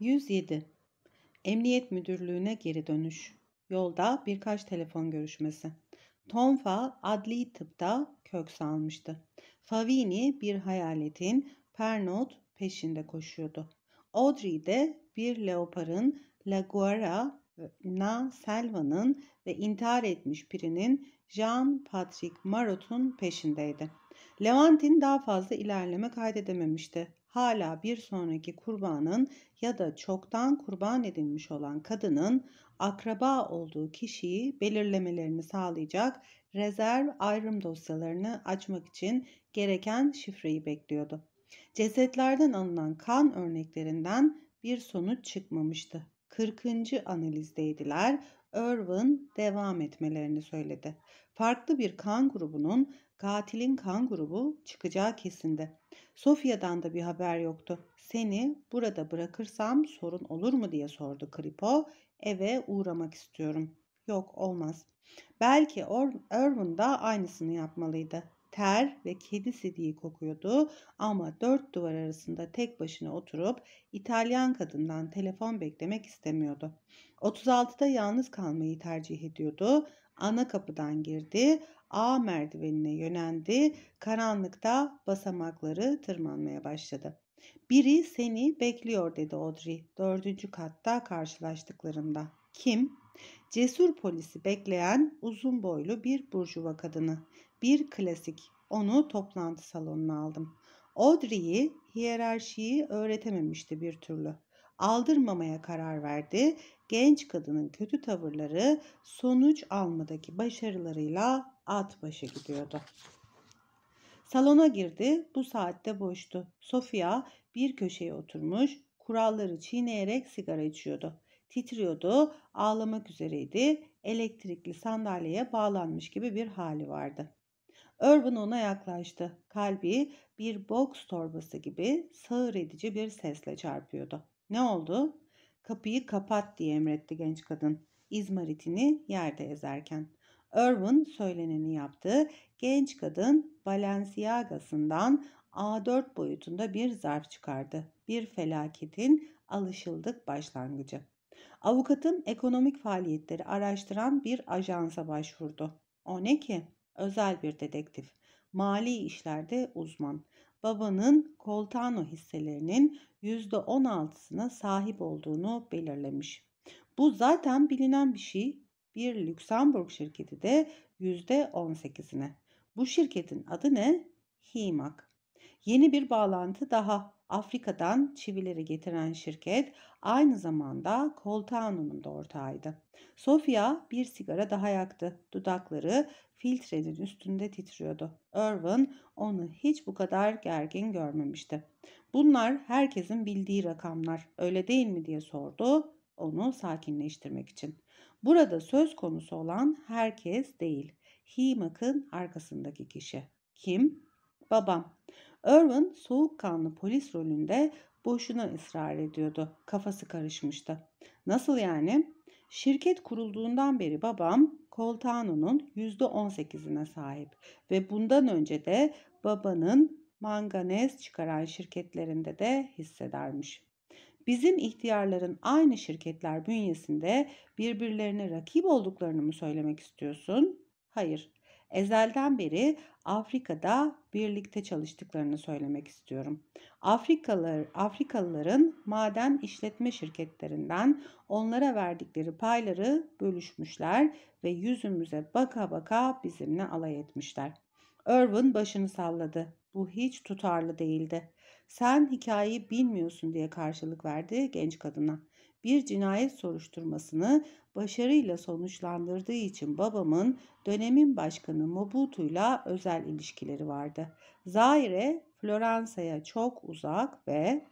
107. Emniyet Müdürlüğü'ne geri dönüş. Yolda birkaç telefon görüşmesi. Tonfa adli tıpta kök salmıştı. Favini bir hayaletin Pernod peşinde koşuyordu. Audrey de bir leoparın Laguara Na Selva'nın ve intihar etmiş birinin, Jean Patrick Marot'un peşindeydi. Levantin daha fazla ilerleme kaydedememişti hala bir sonraki kurbanın ya da çoktan kurban edilmiş olan kadının akraba olduğu kişiyi belirlemelerini sağlayacak rezerv ayrım dosyalarını açmak için gereken şifreyi bekliyordu. Cesetlerden alınan kan örneklerinden bir sonuç çıkmamıştı. 40. analizdeydiler. Irwin devam etmelerini söyledi. Farklı bir kan grubunun katilin kan grubu çıkacağı kesindi. Sofia'dan da bir haber yoktu. Seni burada bırakırsam sorun olur mu diye sordu Kripo. Eve uğramak istiyorum. Yok olmaz. Belki Irwin da aynısını yapmalıydı ter ve kedi sidiği kokuyordu ama dört duvar arasında tek başına oturup İtalyan kadından telefon beklemek istemiyordu. 36'da yalnız kalmayı tercih ediyordu. Ana kapıdan girdi, A merdivenine yöneldi, karanlıkta basamakları tırmanmaya başladı. Biri seni bekliyor dedi Audrey dördüncü katta karşılaştıklarında. Kim? Cesur polisi bekleyen uzun boylu bir burjuva kadını. Bir klasik. Onu toplantı salonuna aldım. Audrey'i hiyerarşiyi öğretememişti bir türlü. Aldırmamaya karar verdi. Genç kadının kötü tavırları sonuç almadaki başarılarıyla at başı gidiyordu. Salona girdi. Bu saatte boştu. Sofia bir köşeye oturmuş, kuralları çiğneyerek sigara içiyordu. Titriyordu, ağlamak üzereydi, elektrikli sandalyeye bağlanmış gibi bir hali vardı. Urban ona yaklaştı. Kalbi bir boks torbası gibi sağır edici bir sesle çarpıyordu. Ne oldu? Kapıyı kapat diye emretti genç kadın. İzmaritini yerde ezerken. Irwin söyleneni yaptı. Genç kadın Balenciaga'sından A4 boyutunda bir zarf çıkardı. Bir felaketin alışıldık başlangıcı. Avukatım ekonomik faaliyetleri araştıran bir ajansa başvurdu. O ne ki? Özel bir dedektif. Mali işlerde uzman. Babanın Coltano hisselerinin %16'sına sahip olduğunu belirlemiş. Bu zaten bilinen bir şey. Bir Lüksemburg şirketi de %18'ine. Bu şirketin adı ne? HIMAK. Yeni bir bağlantı daha Afrika'dan çivileri getiren şirket aynı zamanda Coltanu'nun da ortağıydı. Sofia bir sigara daha yaktı. Dudakları filtrenin üstünde titriyordu. Irwin onu hiç bu kadar gergin görmemişti. Bunlar herkesin bildiği rakamlar öyle değil mi diye sordu onu sakinleştirmek için. Burada söz konusu olan herkes değil. Himak'ın arkasındaki kişi. Kim? Babam. Irwin soğukkanlı polis rolünde boşuna ısrar ediyordu. Kafası karışmıştı. Nasıl yani? Şirket kurulduğundan beri babam Coltano'nun %18'ine sahip ve bundan önce de babanın manganez çıkaran şirketlerinde de hissedermiş. Bizim ihtiyarların aynı şirketler bünyesinde birbirlerine rakip olduklarını mı söylemek istiyorsun? Hayır, ezelden beri Afrika'da birlikte çalıştıklarını söylemek istiyorum. Afrikalılar, Afrikalıların maden işletme şirketlerinden onlara verdikleri payları bölüşmüşler ve yüzümüze baka baka bizimle alay etmişler. Irwin başını salladı. Bu hiç tutarlı değildi. Sen hikayeyi bilmiyorsun diye karşılık verdi genç kadına bir cinayet soruşturmasını başarıyla sonuçlandırdığı için babamın dönemin başkanı Mobutu'yla özel ilişkileri vardı. Zaire Floransa'ya çok uzak ve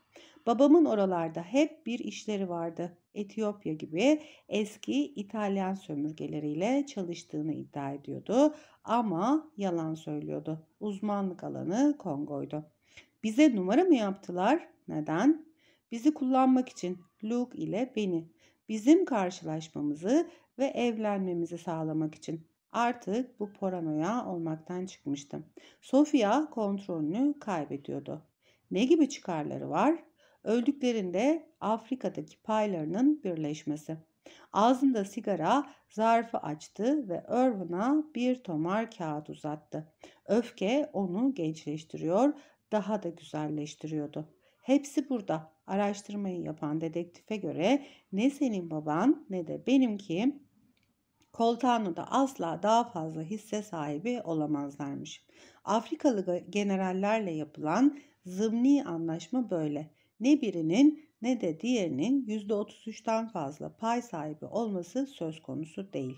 babamın oralarda hep bir işleri vardı. Etiyopya gibi eski İtalyan sömürgeleriyle çalıştığını iddia ediyordu ama yalan söylüyordu. Uzmanlık alanı Kongo'ydu. Bize numara mı yaptılar? Neden? bizi kullanmak için Luke ile beni bizim karşılaşmamızı ve evlenmemizi sağlamak için. Artık bu paranoya olmaktan çıkmıştım. Sofia kontrolünü kaybediyordu. Ne gibi çıkarları var? Öldüklerinde Afrika'daki paylarının birleşmesi. Ağzında sigara zarfı açtı ve Irvin'a bir tomar kağıt uzattı. Öfke onu gençleştiriyor, daha da güzelleştiriyordu. Hepsi burada. Araştırmayı yapan dedektife göre ne senin baban ne de benimki Koltano'da asla daha fazla hisse sahibi olamazlarmış. Afrikalı generallerle yapılan zımni anlaşma böyle. Ne birinin ne de diğerinin %33'ten fazla pay sahibi olması söz konusu değil.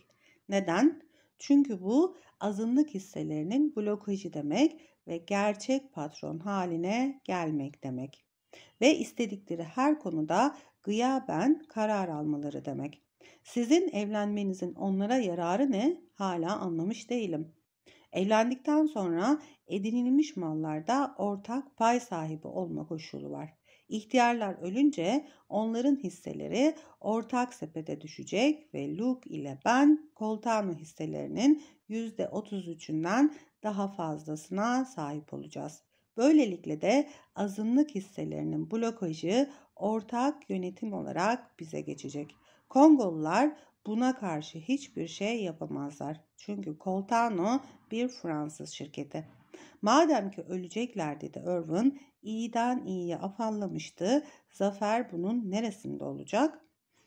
Neden? Çünkü bu azınlık hisselerinin blokajı demek ve gerçek patron haline gelmek demek ve istedikleri her konuda gıyaben karar almaları demek. Sizin evlenmenizin onlara yararı ne hala anlamış değilim. Evlendikten sonra edinilmiş mallarda ortak pay sahibi olma koşulu var. İhtiyarlar ölünce onların hisseleri ortak sepete düşecek ve Luke ile ben Coltano hisselerinin %33'ünden daha fazlasına sahip olacağız. Böylelikle de azınlık hisselerinin blokajı ortak yönetim olarak bize geçecek. Kongolular buna karşı hiçbir şey yapamazlar. Çünkü Coltano bir Fransız şirketi. Madem ki ölecekler dedi Irwin, iyiden iyiye afallamıştı. Zafer bunun neresinde olacak?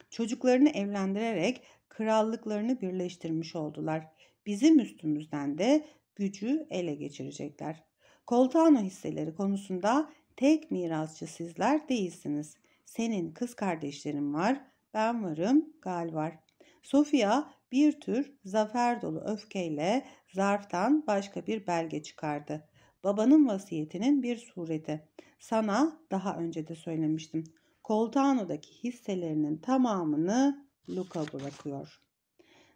Çocuklarını evlendirerek krallıklarını birleştirmiş oldular. Bizim üstümüzden de gücü ele geçirecekler. Coltano hisseleri konusunda tek mirasçı sizler değilsiniz. Senin kız kardeşlerin var, ben varım, Gal var. Sofia bir tür zafer dolu öfkeyle zarftan başka bir belge çıkardı. Babanın vasiyetinin bir sureti. Sana daha önce de söylemiştim. Coltano'daki hisselerinin tamamını Luca bırakıyor.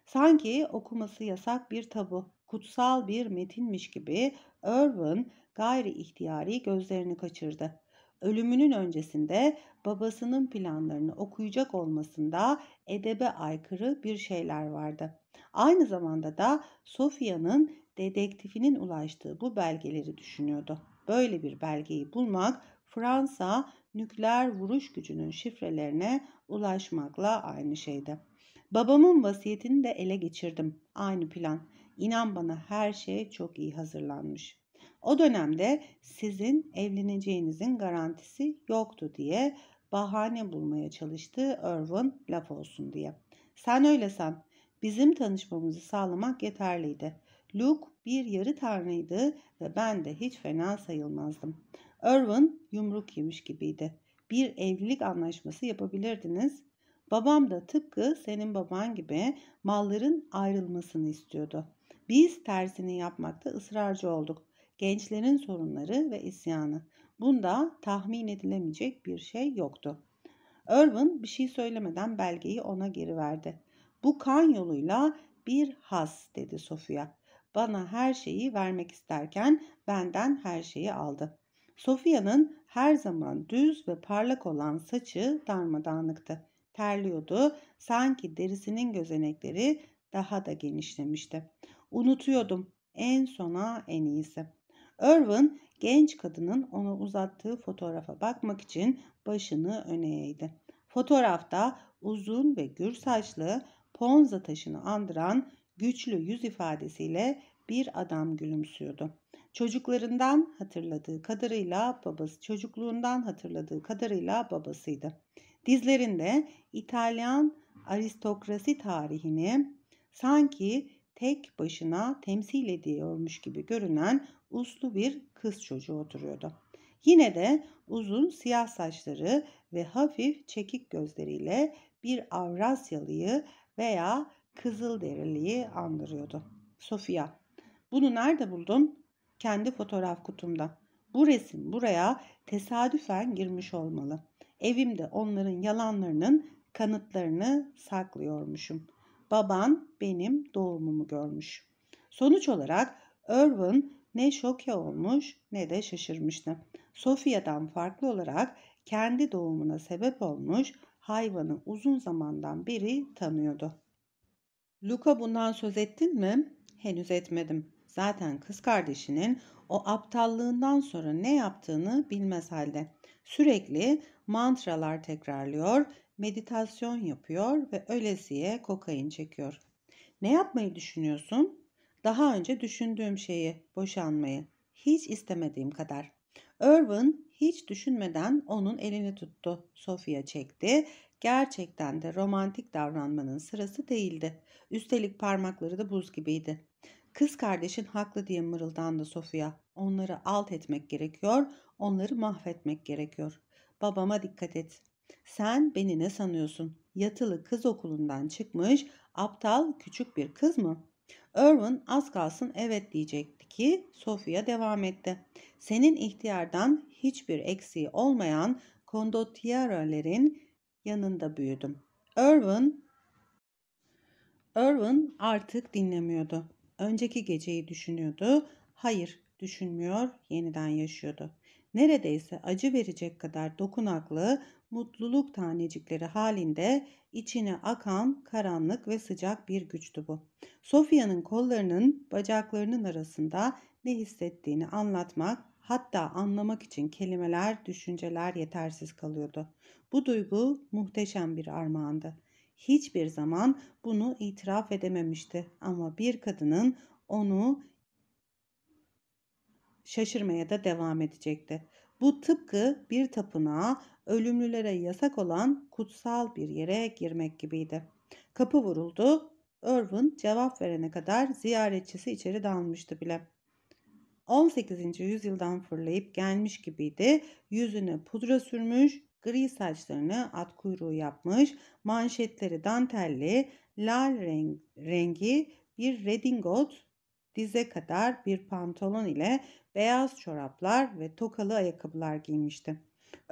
Sanki okuması yasak bir tabu kutsal bir metinmiş gibi Irwin gayri ihtiyari gözlerini kaçırdı. Ölümünün öncesinde babasının planlarını okuyacak olmasında edebe aykırı bir şeyler vardı. Aynı zamanda da Sofia'nın dedektifinin ulaştığı bu belgeleri düşünüyordu. Böyle bir belgeyi bulmak Fransa nükleer vuruş gücünün şifrelerine ulaşmakla aynı şeydi. Babamın vasiyetini de ele geçirdim. Aynı plan. İnan bana her şey çok iyi hazırlanmış. O dönemde sizin evleneceğinizin garantisi yoktu diye bahane bulmaya çalıştı Irwin laf olsun diye. Sen öyle san. Bizim tanışmamızı sağlamak yeterliydi. Luke bir yarı tanrıydı ve ben de hiç fena sayılmazdım. Irwin yumruk yemiş gibiydi. Bir evlilik anlaşması yapabilirdiniz. Babam da tıpkı senin baban gibi malların ayrılmasını istiyordu. Biz tersini yapmakta ısrarcı olduk. Gençlerin sorunları ve isyanı. Bunda tahmin edilemeyecek bir şey yoktu. Irwin bir şey söylemeden belgeyi ona geri verdi. Bu kan yoluyla bir has dedi Sofia. Bana her şeyi vermek isterken benden her şeyi aldı. Sofia'nın her zaman düz ve parlak olan saçı darmadağınıktı. Terliyordu, sanki derisinin gözenekleri daha da genişlemişti. Unutuyordum. En sona en iyisi. Irwin genç kadının ona uzattığı fotoğrafa bakmak için başını öne eğdi. Fotoğrafta uzun ve gür saçlı, ponza taşını andıran güçlü yüz ifadesiyle bir adam gülümsüyordu. Çocuklarından hatırladığı kadarıyla babası, çocukluğundan hatırladığı kadarıyla babasıydı. Dizlerinde İtalyan aristokrasi tarihini sanki tek başına temsil ediyormuş gibi görünen uslu bir kız çocuğu oturuyordu. Yine de uzun siyah saçları ve hafif çekik gözleriyle bir Avrasyalıyı veya Kızılderiliyi andırıyordu. Sofia, bunu nerede buldun? Kendi fotoğraf kutumda. Bu resim buraya tesadüfen girmiş olmalı. Evimde onların yalanlarının kanıtlarını saklıyormuşum baban benim doğumumu görmüş. Sonuç olarak Irwin ne şoke olmuş ne de şaşırmıştı. Sofia'dan farklı olarak kendi doğumuna sebep olmuş hayvanı uzun zamandan beri tanıyordu. Luca bundan söz ettin mi? Henüz etmedim. Zaten kız kardeşinin o aptallığından sonra ne yaptığını bilmez halde. Sürekli mantralar tekrarlıyor meditasyon yapıyor ve ölesiye kokain çekiyor. Ne yapmayı düşünüyorsun? Daha önce düşündüğüm şeyi, boşanmayı. Hiç istemediğim kadar. Irwin hiç düşünmeden onun elini tuttu. Sofia çekti. Gerçekten de romantik davranmanın sırası değildi. Üstelik parmakları da buz gibiydi. Kız kardeşin haklı diye mırıldandı Sofia. Onları alt etmek gerekiyor, onları mahvetmek gerekiyor. Babama dikkat et. Sen beni ne sanıyorsun? Yatılı kız okulundan çıkmış aptal küçük bir kız mı? Irwin az kalsın evet diyecekti ki Sofia devam etti. Senin ihtiyardan hiçbir eksiği olmayan kondotieraların yanında büyüdüm. Irwin, Irwin artık dinlemiyordu. Önceki geceyi düşünüyordu. Hayır düşünmüyor yeniden yaşıyordu. Neredeyse acı verecek kadar dokunaklı mutluluk tanecikleri halinde içine akan karanlık ve sıcak bir güçtü bu. Sofia'nın kollarının bacaklarının arasında ne hissettiğini anlatmak hatta anlamak için kelimeler, düşünceler yetersiz kalıyordu. Bu duygu muhteşem bir armağandı. Hiçbir zaman bunu itiraf edememişti ama bir kadının onu şaşırmaya da devam edecekti. Bu tıpkı bir tapınağa ölümlülere yasak olan kutsal bir yere girmek gibiydi. Kapı vuruldu. Irwin cevap verene kadar ziyaretçisi içeri dalmıştı bile. 18. yüzyıldan fırlayıp gelmiş gibiydi. Yüzüne pudra sürmüş, gri saçlarını at kuyruğu yapmış, manşetleri dantelli, lal renk, rengi bir redingot dize kadar bir pantolon ile beyaz çoraplar ve tokalı ayakkabılar giymişti.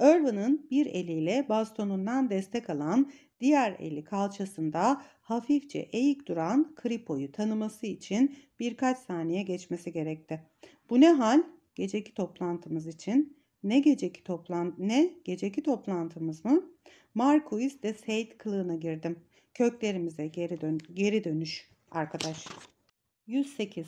Irvin'ın bir eliyle bastonundan destek alan, diğer eli kalçasında hafifçe eğik duran Kripo'yu tanıması için birkaç saniye geçmesi gerekti. Bu ne hal? Geceki toplantımız için. Ne geceki toplan ne geceki toplantımız mı? Marquis de Seyit kılığına girdim. Köklerimize geri dön geri dönüş arkadaş. 108.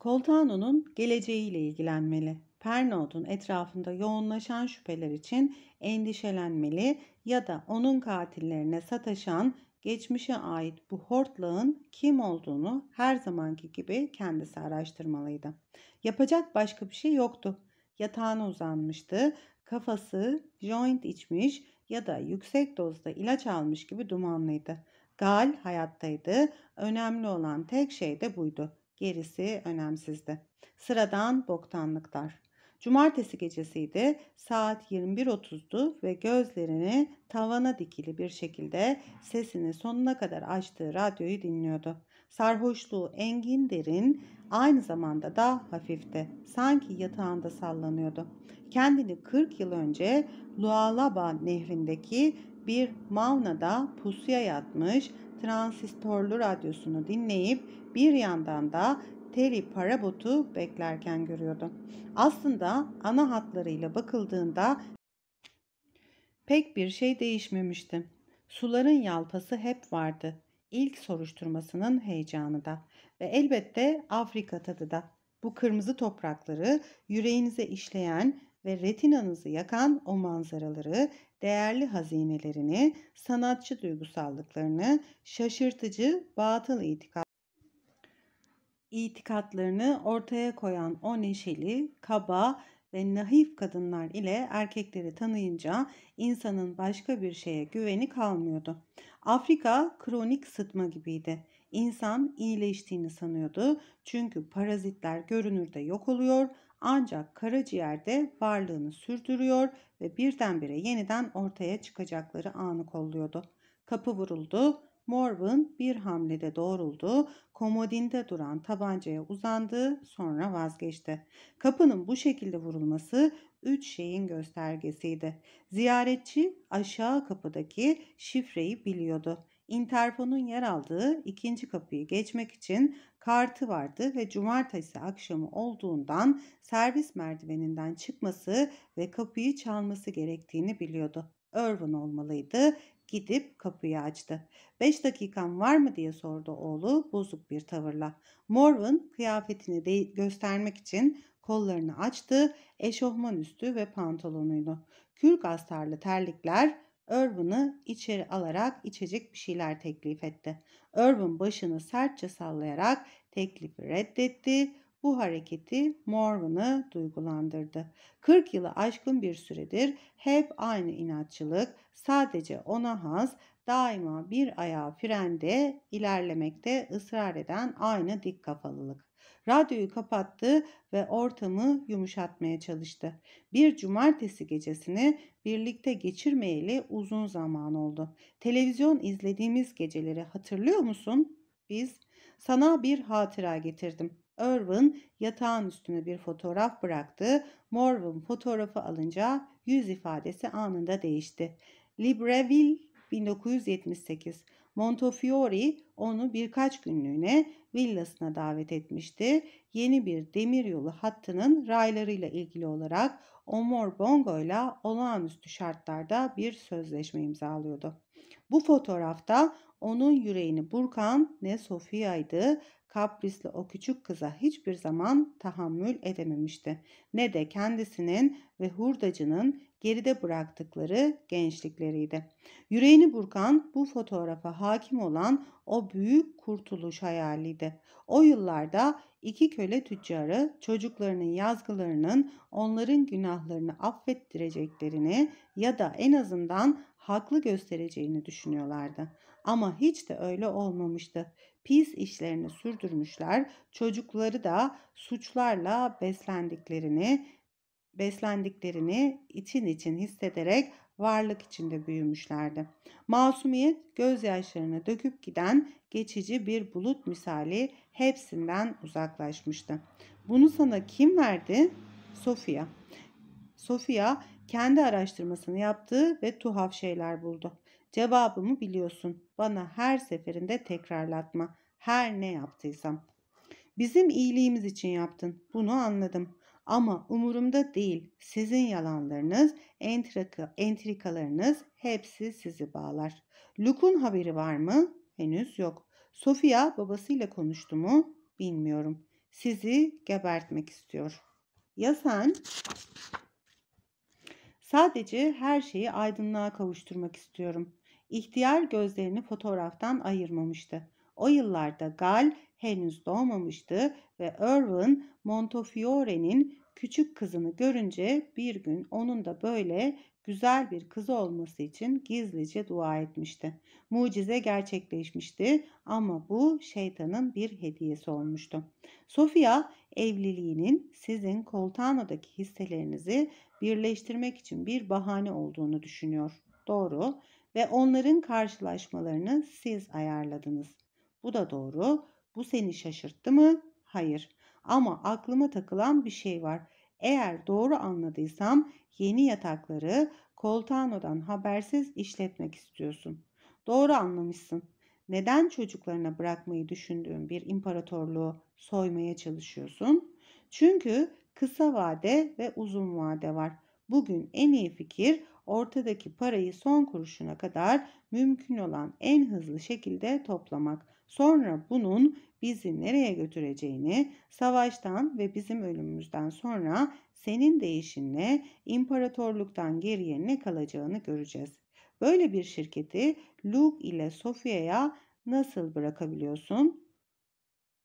Coltano'nun geleceğiyle ilgilenmeli. Pernod'un etrafında yoğunlaşan şüpheler için endişelenmeli ya da onun katillerine sataşan geçmişe ait bu hortlağın kim olduğunu her zamanki gibi kendisi araştırmalıydı. Yapacak başka bir şey yoktu. Yatağına uzanmıştı. Kafası joint içmiş ya da yüksek dozda ilaç almış gibi dumanlıydı. Gal hayattaydı. Önemli olan tek şey de buydu. Gerisi önemsizdi. Sıradan boktanlıklar. Cumartesi gecesiydi. Saat 21.30'du ve gözlerini tavana dikili bir şekilde sesini sonuna kadar açtığı radyoyu dinliyordu. Sarhoşluğu engin derin, aynı zamanda da hafifti. Sanki yatağında sallanıyordu. Kendini 40 yıl önce Lualaba nehrindeki bir mavnada pusuya yatmış transistörlü radyosunu dinleyip bir yandan da Terry Parabot'u beklerken görüyordu. Aslında ana hatlarıyla bakıldığında pek bir şey değişmemişti. Suların yalpası hep vardı. İlk soruşturmasının heyecanı da ve elbette Afrika tadı da. Bu kırmızı toprakları yüreğinize işleyen ve retinanızı yakan o manzaraları, değerli hazinelerini, sanatçı duygusallıklarını, şaşırtıcı batıl itikat itikatlarını ortaya koyan o neşeli, kaba ve naif kadınlar ile erkekleri tanıyınca insanın başka bir şeye güveni kalmıyordu. Afrika kronik sıtma gibiydi. İnsan iyileştiğini sanıyordu çünkü parazitler görünürde yok oluyor ancak karaciğerde varlığını sürdürüyor ve birdenbire yeniden ortaya çıkacakları anı kolluyordu. Kapı vuruldu. Morvan bir hamlede doğruldu, komodinde duran tabancaya uzandı, sonra vazgeçti. Kapının bu şekilde vurulması üç şeyin göstergesiydi. Ziyaretçi aşağı kapıdaki şifreyi biliyordu. Interfon'un yer aldığı ikinci kapıyı geçmek için kartı vardı ve cumartesi akşamı olduğundan servis merdiveninden çıkması ve kapıyı çalması gerektiğini biliyordu. Irvin olmalıydı. Gidip kapıyı açtı. Beş dakikan var mı diye sordu oğlu bozuk bir tavırla. Morvan kıyafetini de göstermek için kollarını açtı. Eşofman üstü ve pantolonuydu. Kürk astarlı terlikler Irvin'ı içeri alarak içecek bir şeyler teklif etti. Irvin başını sertçe sallayarak teklifi reddetti. Bu hareketi Morgan'ı duygulandırdı. 40 yılı aşkın bir süredir hep aynı inatçılık, sadece ona has, daima bir ayağı frende ilerlemekte ısrar eden aynı dik kafalılık. Radyoyu kapattı ve ortamı yumuşatmaya çalıştı. Bir cumartesi gecesini birlikte geçirmeyeli uzun zaman oldu. Televizyon izlediğimiz geceleri hatırlıyor musun? Biz sana bir hatıra getirdim. Irwin yatağın üstüne bir fotoğraf bıraktı. Morvan fotoğrafı alınca yüz ifadesi anında değişti. Libreville 1978. Montefiore onu birkaç günlüğüne villasına davet etmişti. Yeni bir demiryolu hattının raylarıyla ilgili olarak Omor Bongo ile olağanüstü şartlarda bir sözleşme imzalıyordu. Bu fotoğrafta onun yüreğini burkan ne Sofia'ydı, kaprisli o küçük kıza hiçbir zaman tahammül edememişti. Ne de kendisinin ve hurdacının geride bıraktıkları gençlikleriydi. Yüreğini burkan bu fotoğrafa hakim olan o büyük kurtuluş hayaliydi. O yıllarda iki köle tüccarı çocuklarının yazgılarının onların günahlarını affettireceklerini ya da en azından haklı göstereceğini düşünüyorlardı. Ama hiç de öyle olmamıştı. Pis işlerini sürdürmüşler, çocukları da suçlarla beslendiklerini beslendiklerini için için hissederek varlık içinde büyümüşlerdi. Masumiyet gözyaşlarını döküp giden geçici bir bulut misali hepsinden uzaklaşmıştı. Bunu sana kim verdi? Sofia. Sofia kendi araştırmasını yaptı ve tuhaf şeyler buldu. Cevabımı biliyorsun. Bana her seferinde tekrarlatma. Her ne yaptıysam. Bizim iyiliğimiz için yaptın. Bunu anladım. Ama umurumda değil. Sizin yalanlarınız, entrika, entrikalarınız hepsi sizi bağlar. Luke'un haberi var mı? Henüz yok. Sofia babasıyla konuştu mu? Bilmiyorum. Sizi gebertmek istiyor. Ya sen? Sadece her şeyi aydınlığa kavuşturmak istiyorum. İhtiyar gözlerini fotoğraftan ayırmamıştı. O yıllarda Gal henüz doğmamıştı ve Irwin Montefiore'nin Küçük kızını görünce bir gün onun da böyle güzel bir kız olması için gizlice dua etmişti. Mucize gerçekleşmişti ama bu şeytanın bir hediyesi olmuştu. Sofia evliliğinin sizin Koltano'daki hisselerinizi birleştirmek için bir bahane olduğunu düşünüyor. Doğru ve onların karşılaşmalarını siz ayarladınız. Bu da doğru. Bu seni şaşırttı mı? Hayır. Ama aklıma takılan bir şey var. Eğer doğru anladıysam yeni yatakları Koltano'dan habersiz işletmek istiyorsun. Doğru anlamışsın. Neden çocuklarına bırakmayı düşündüğün bir imparatorluğu soymaya çalışıyorsun? Çünkü kısa vade ve uzun vade var. Bugün en iyi fikir ortadaki parayı son kuruşuna kadar mümkün olan en hızlı şekilde toplamak. Sonra bunun bizi nereye götüreceğini, savaştan ve bizim ölümümüzden sonra senin değişinle imparatorluktan geriye ne kalacağını göreceğiz. Böyle bir şirketi Luke ile Sofia'ya nasıl bırakabiliyorsun?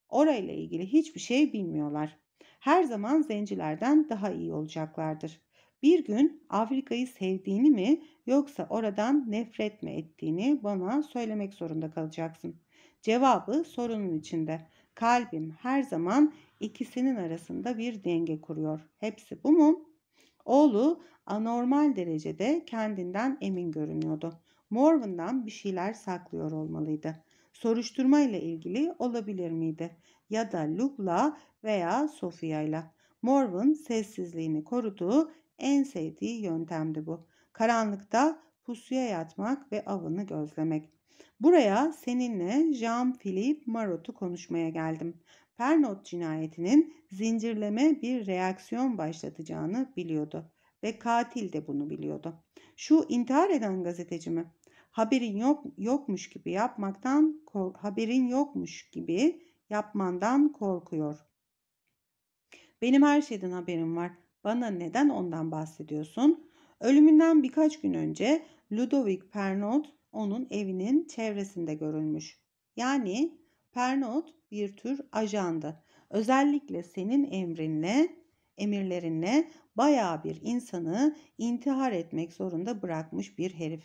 Orayla ilgili hiçbir şey bilmiyorlar. Her zaman zencilerden daha iyi olacaklardır. Bir gün Afrika'yı sevdiğini mi yoksa oradan nefret mi ettiğini bana söylemek zorunda kalacaksın. Cevabı sorunun içinde. Kalbim her zaman ikisinin arasında bir denge kuruyor. Hepsi bu mu? Oğlu anormal derecede kendinden emin görünüyordu. Morven'dan bir şeyler saklıyor olmalıydı. Soruşturma ile ilgili olabilir miydi? Ya da Luke'la veya Sofia'yla. Morven sessizliğini koruduğu en sevdiği yöntemdi bu. Karanlıkta pusuya yatmak ve avını gözlemek. Buraya seninle Jean-Philippe Marot'u konuşmaya geldim. Pernod cinayetinin zincirleme bir reaksiyon başlatacağını biliyordu ve katil de bunu biliyordu. Şu intihar eden gazeteci mi? Haberin yok yokmuş gibi yapmaktan haberin yokmuş gibi yapmandan korkuyor. Benim her şeyden haberim var. Bana neden ondan bahsediyorsun? Ölümünden birkaç gün önce Ludovic Pernod onun evinin çevresinde görülmüş. Yani Pernod bir tür ajandı. Özellikle senin emrinle, emirlerinle baya bir insanı intihar etmek zorunda bırakmış bir herif.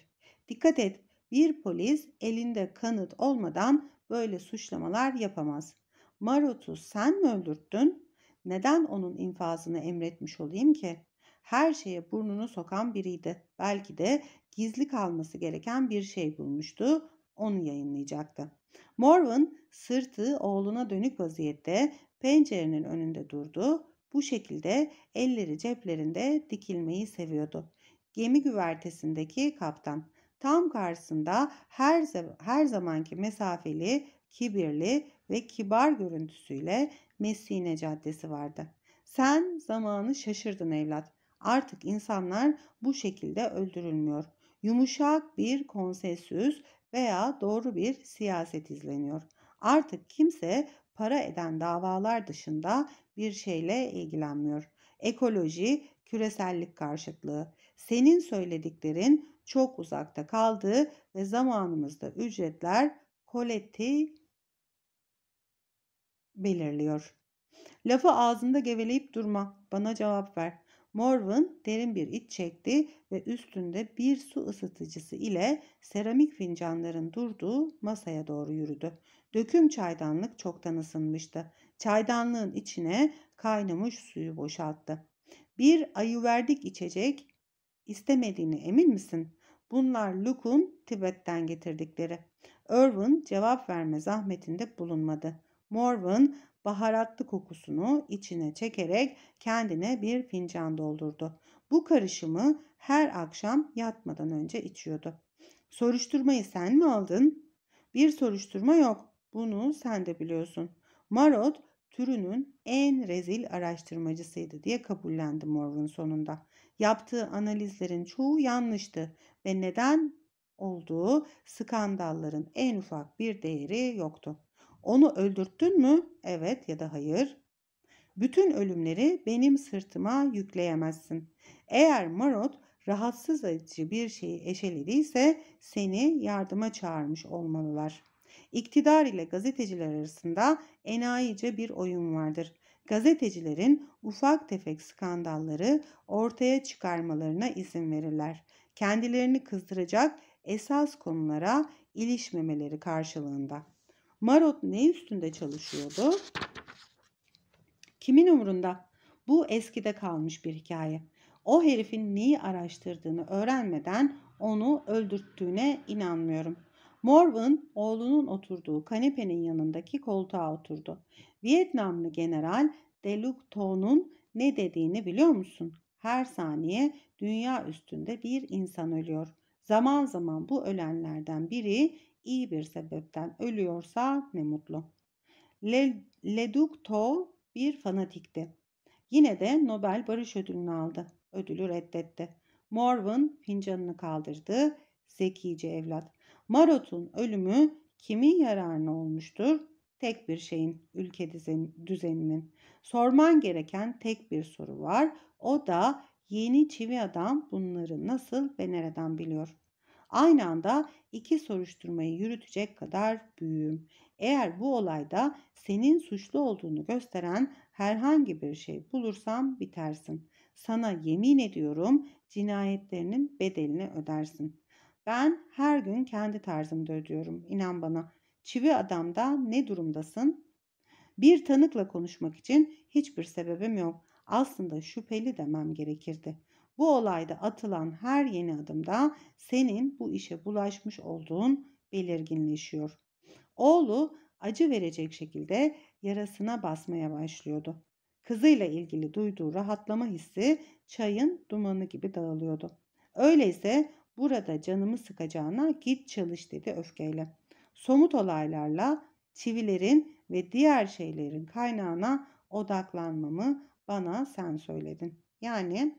Dikkat et bir polis elinde kanıt olmadan böyle suçlamalar yapamaz. Marot'u sen mi öldürttün? Neden onun infazını emretmiş olayım ki? her şeye burnunu sokan biriydi. Belki de gizli kalması gereken bir şey bulmuştu. Onu yayınlayacaktı. Morvan sırtı oğluna dönük vaziyette pencerenin önünde durdu. Bu şekilde elleri ceplerinde dikilmeyi seviyordu. Gemi güvertesindeki kaptan. Tam karşısında her, her zamanki mesafeli, kibirli ve kibar görüntüsüyle Messine Caddesi vardı. Sen zamanı şaşırdın evlat. Artık insanlar bu şekilde öldürülmüyor. Yumuşak bir konsensüs veya doğru bir siyaset izleniyor. Artık kimse para eden davalar dışında bir şeyle ilgilenmiyor. Ekoloji, küresellik karşıtlığı, senin söylediklerin çok uzakta kaldı ve zamanımızda ücretler koleti belirliyor. Lafı ağzında geveleyip durma. Bana cevap ver. Morvan derin bir iç çekti ve üstünde bir su ısıtıcısı ile seramik fincanların durduğu masaya doğru yürüdü. Döküm çaydanlık çoktan ısınmıştı. Çaydanlığın içine kaynamış suyu boşalttı. Bir ayıverdik içecek istemediğini emin misin? Bunlar Luke'un Tibet'ten getirdikleri. Irwin cevap verme zahmetinde bulunmadı. Morvan baharatlı kokusunu içine çekerek kendine bir fincan doldurdu. Bu karışımı her akşam yatmadan önce içiyordu. Soruşturmayı sen mi aldın? Bir soruşturma yok. Bunu sen de biliyorsun. Marot türünün en rezil araştırmacısıydı diye kabullendi Morv'un sonunda. Yaptığı analizlerin çoğu yanlıştı ve neden olduğu skandalların en ufak bir değeri yoktu. Onu öldürttün mü? Evet ya da hayır. Bütün ölümleri benim sırtıma yükleyemezsin. Eğer Marot rahatsız edici bir şeyi eşelediyse seni yardıma çağırmış olmalılar. İktidar ile gazeteciler arasında enayice bir oyun vardır. Gazetecilerin ufak tefek skandalları ortaya çıkarmalarına izin verirler. Kendilerini kızdıracak esas konulara ilişmemeleri karşılığında. Marot ne üstünde çalışıyordu? Kimin umurunda? Bu eskide kalmış bir hikaye. O herifin neyi araştırdığını öğrenmeden onu öldürttüğüne inanmıyorum. Morvan oğlunun oturduğu kanepenin yanındaki koltuğa oturdu. Vietnamlı general Delukto'nun ne dediğini biliyor musun? Her saniye dünya üstünde bir insan ölüyor. Zaman zaman bu ölenlerden biri iyi bir sebepten ölüyorsa ne mutlu. Leduc Tol bir fanatikti. Yine de Nobel Barış Ödülünü aldı. Ödülü reddetti. Morvan fincanını kaldırdı. Zekice evlat. Marot'un ölümü kimin yararına olmuştur? Tek bir şeyin, ülke düzeninin. Sorman gereken tek bir soru var. O da yeni çivi adam bunları nasıl ve nereden biliyor? aynı anda iki soruşturmayı yürütecek kadar büyüğüm. Eğer bu olayda senin suçlu olduğunu gösteren herhangi bir şey bulursam bitersin. Sana yemin ediyorum cinayetlerinin bedelini ödersin. Ben her gün kendi tarzımda ödüyorum. İnan bana. Çivi adamda ne durumdasın? Bir tanıkla konuşmak için hiçbir sebebim yok. Aslında şüpheli demem gerekirdi. Bu olayda atılan her yeni adımda senin bu işe bulaşmış olduğun belirginleşiyor. Oğlu acı verecek şekilde yarasına basmaya başlıyordu. Kızıyla ilgili duyduğu rahatlama hissi çayın dumanı gibi dağılıyordu. Öyleyse burada canımı sıkacağına git çalış dedi öfkeyle. Somut olaylarla çivilerin ve diğer şeylerin kaynağına odaklanmamı bana sen söyledin. Yani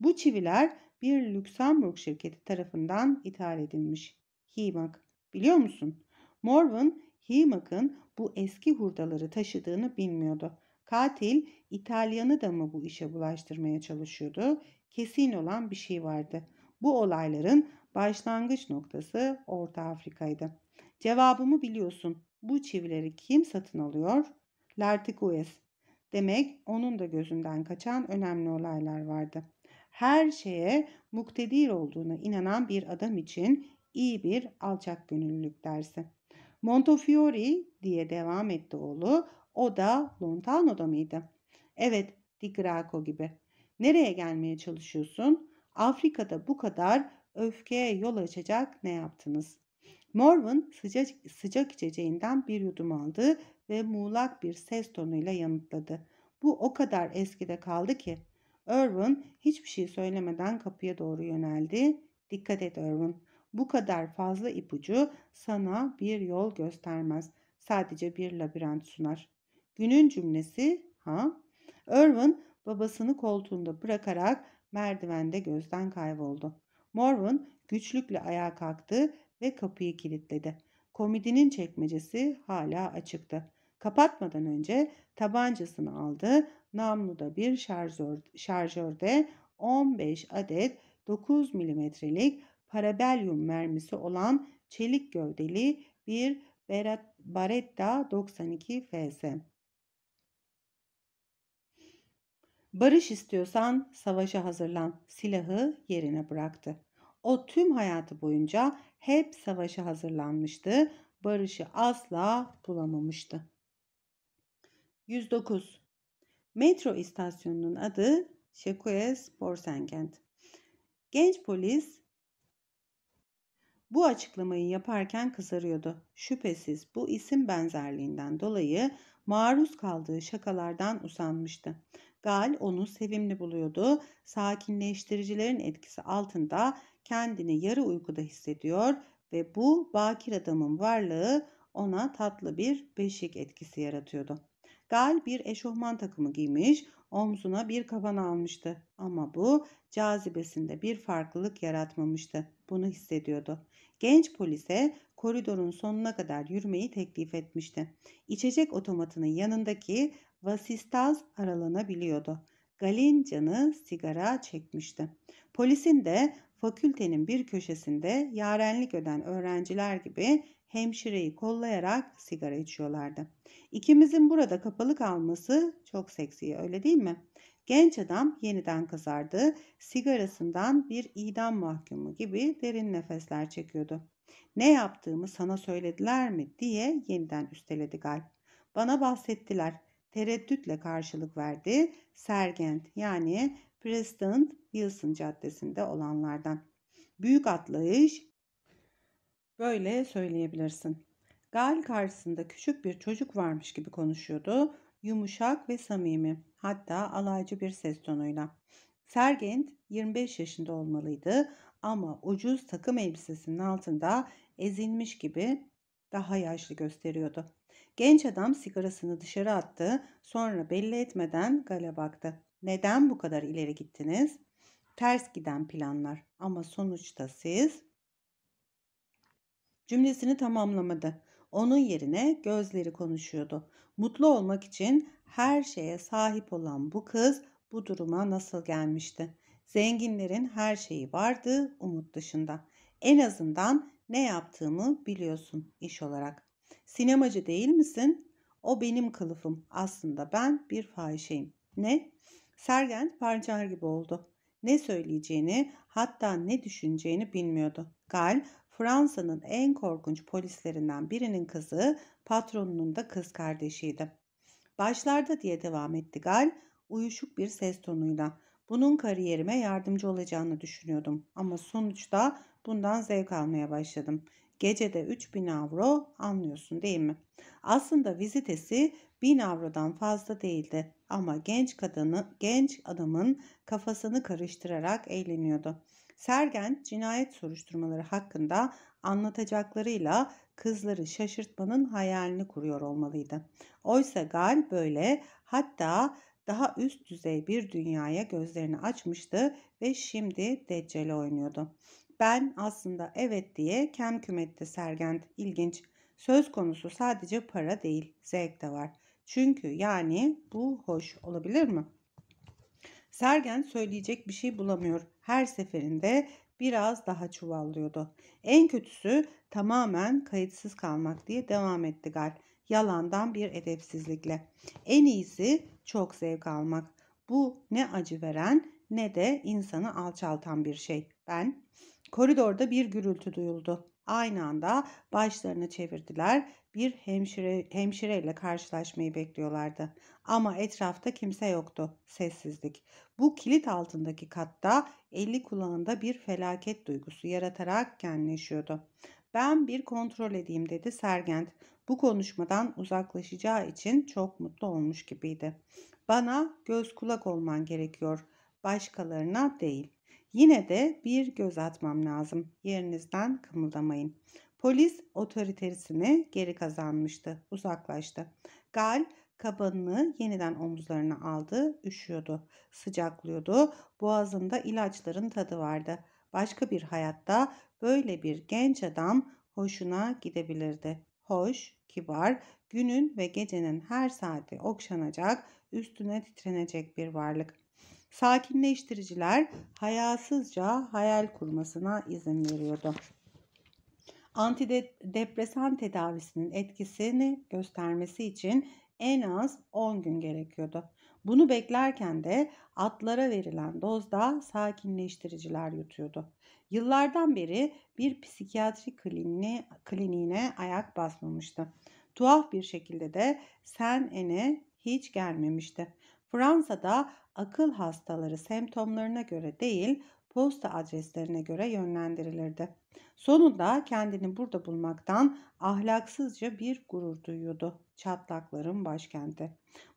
bu çiviler bir Lüksemburg şirketi tarafından ithal edilmiş. Himak. E Biliyor musun? Morvan Himak'ın e bu eski hurdaları taşıdığını bilmiyordu. Katil İtalyanı da mı bu işe bulaştırmaya çalışıyordu? Kesin olan bir şey vardı. Bu olayların başlangıç noktası Orta Afrika'ydı. Cevabımı biliyorsun. Bu çivileri kim satın alıyor? Lartigues. Demek onun da gözünden kaçan önemli olaylar vardı her şeye muktedir olduğuna inanan bir adam için iyi bir alçak gönüllülük dersi. Montefiori diye devam etti oğlu. O da Lontano'da mıydı? Evet, Di Graco gibi. Nereye gelmeye çalışıyorsun? Afrika'da bu kadar öfkeye yol açacak ne yaptınız? Morvan sıcak, sıcak içeceğinden bir yudum aldı ve muğlak bir ses tonuyla yanıtladı. Bu o kadar eskide kaldı ki Irwin hiçbir şey söylemeden kapıya doğru yöneldi. Dikkat et Irwin. Bu kadar fazla ipucu sana bir yol göstermez. Sadece bir labirent sunar. Günün cümlesi ha? Irwin babasını koltuğunda bırakarak merdivende gözden kayboldu. Morvan güçlükle ayağa kalktı ve kapıyı kilitledi. Komedinin çekmecesi hala açıktı. Kapatmadan önce tabancasını aldı namluda bir şarjör, şarjörde 15 adet 9 milimetrelik parabelyum mermisi olan çelik gövdeli bir beretta 92 FS. Barış istiyorsan savaşa hazırlan. Silahı yerine bıraktı. O tüm hayatı boyunca hep savaşa hazırlanmıştı. Barışı asla bulamamıştı. 109. Metro istasyonunun adı Şekues Borsenkent. Genç polis bu açıklamayı yaparken kızarıyordu. Şüphesiz bu isim benzerliğinden dolayı maruz kaldığı şakalardan usanmıştı. Gal onu sevimli buluyordu. Sakinleştiricilerin etkisi altında kendini yarı uykuda hissediyor ve bu bakir adamın varlığı ona tatlı bir beşik etkisi yaratıyordu gal bir eşofman takımı giymiş, omzuna bir kaban almıştı. Ama bu cazibesinde bir farklılık yaratmamıştı. Bunu hissediyordu. Genç polise koridorun sonuna kadar yürümeyi teklif etmişti. İçecek otomatının yanındaki vasistaz aralanabiliyordu. Galin canı sigara çekmişti. Polisin de fakültenin bir köşesinde yarenlik öden öğrenciler gibi hemşireyi kollayarak sigara içiyorlardı. İkimizin burada kapalı kalması çok seksi öyle değil mi? Genç adam yeniden kızardı. Sigarasından bir idam mahkumu gibi derin nefesler çekiyordu. Ne yaptığımı sana söylediler mi diye yeniden üsteledi Galp. Bana bahsettiler. Tereddütle karşılık verdi. Sergent yani President Wilson caddesinde olanlardan. Büyük atlayış Böyle söyleyebilirsin. Gal karşısında küçük bir çocuk varmış gibi konuşuyordu. Yumuşak ve samimi, hatta alaycı bir ses tonuyla. Sergent 25 yaşında olmalıydı ama ucuz takım elbisesinin altında ezilmiş gibi daha yaşlı gösteriyordu. Genç adam sigarasını dışarı attı, sonra belli etmeden Gal'e baktı. Neden bu kadar ileri gittiniz? Ters giden planlar ama sonuçta siz Cümlesini tamamlamadı. Onun yerine gözleri konuşuyordu. Mutlu olmak için her şeye sahip olan bu kız bu duruma nasıl gelmişti? Zenginlerin her şeyi vardı umut dışında. En azından ne yaptığımı biliyorsun iş olarak. Sinemacı değil misin? O benim kılıfım. Aslında ben bir fahişeyim. Ne? Sergent parçalar gibi oldu. Ne söyleyeceğini hatta ne düşüneceğini bilmiyordu. Gal Fransa'nın en korkunç polislerinden birinin kızı patronunun da kız kardeşiydi. Başlarda diye devam etti Gal uyuşuk bir ses tonuyla. Bunun kariyerime yardımcı olacağını düşünüyordum ama sonuçta bundan zevk almaya başladım. Gecede 3000 avro anlıyorsun değil mi? Aslında vizitesi 1000 avrodan fazla değildi ama genç kadını genç adamın kafasını karıştırarak eğleniyordu. Sergen cinayet soruşturmaları hakkında anlatacaklarıyla kızları şaşırtmanın hayalini kuruyor olmalıydı. Oysa Gal böyle hatta daha üst düzey bir dünyaya gözlerini açmıştı ve şimdi Deccal'i oynuyordu. Ben aslında evet diye kem kümette sergent ilginç. Söz konusu sadece para değil zevk de var. Çünkü yani bu hoş olabilir mi? Sergen söyleyecek bir şey bulamıyor her seferinde biraz daha çuvallıyordu. En kötüsü tamamen kayıtsız kalmak diye devam etti Gal. Yalandan bir edepsizlikle. En iyisi çok zevk almak. Bu ne acı veren ne de insanı alçaltan bir şey. Ben koridorda bir gürültü duyuldu aynı anda başlarını çevirdiler. Bir hemşire, hemşireyle karşılaşmayı bekliyorlardı. Ama etrafta kimse yoktu. Sessizlik. Bu kilit altındaki katta elli kulağında bir felaket duygusu yaratarak genleşiyordu. Ben bir kontrol edeyim dedi Sergent. Bu konuşmadan uzaklaşacağı için çok mutlu olmuş gibiydi. Bana göz kulak olman gerekiyor. Başkalarına değil. Yine de bir göz atmam lazım. Yerinizden kımıldamayın. Polis otoriterisini geri kazanmıştı. Uzaklaştı. Gal kabanını yeniden omuzlarına aldı. Üşüyordu. Sıcaklıyordu. Boğazında ilaçların tadı vardı. Başka bir hayatta böyle bir genç adam hoşuna gidebilirdi. Hoş, kibar, günün ve gecenin her saati okşanacak, üstüne titrenecek bir varlık. Sakinleştiriciler hayasızca hayal kurmasına izin veriyordu. Antidepresan tedavisinin etkisini göstermesi için en az 10 gün gerekiyordu. Bunu beklerken de atlara verilen dozda sakinleştiriciler yutuyordu. Yıllardan beri bir psikiyatri kliniğine, kliniğine ayak basmamıştı. Tuhaf bir şekilde de Sen Ene hiç gelmemişti. Fransa'da akıl hastaları semptomlarına göre değil, posta adreslerine göre yönlendirilirdi. Sonunda kendini burada bulmaktan ahlaksızca bir gurur duyuyordu çatlakların başkenti.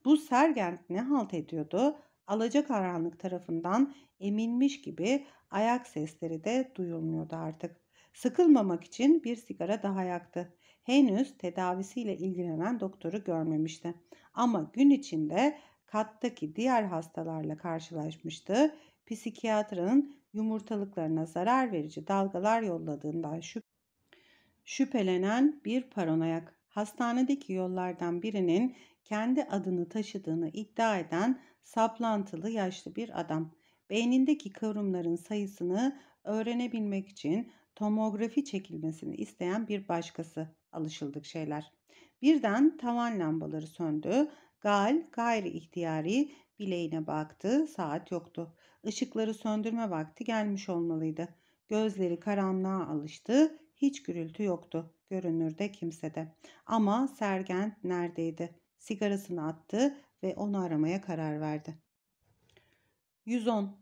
Bu Sergent ne halt ediyordu? Alacakaranlık tarafından eminmiş gibi ayak sesleri de duyulmuyordu artık. Sıkılmamak için bir sigara daha yaktı. Henüz tedavisiyle ilgilenen doktoru görmemişti. Ama gün içinde kattaki diğer hastalarla karşılaşmıştı. Psikiyatrın yumurtalıklarına zarar verici dalgalar yolladığından şüphe şüphelenen bir paranoyak hastanedeki yollardan birinin kendi adını taşıdığını iddia eden saplantılı yaşlı bir adam. Beynindeki kıvrımların sayısını öğrenebilmek için tomografi çekilmesini isteyen bir başkası alışıldık şeyler. Birden tavan lambaları söndü. Gal gayri ihtiyari bileğine baktı. Saat yoktu. Işıkları söndürme vakti gelmiş olmalıydı. Gözleri karanlığa alıştı. Hiç gürültü yoktu. Görünürde kimsede. Ama Sergen neredeydi? Sigarasını attı ve onu aramaya karar verdi. 110.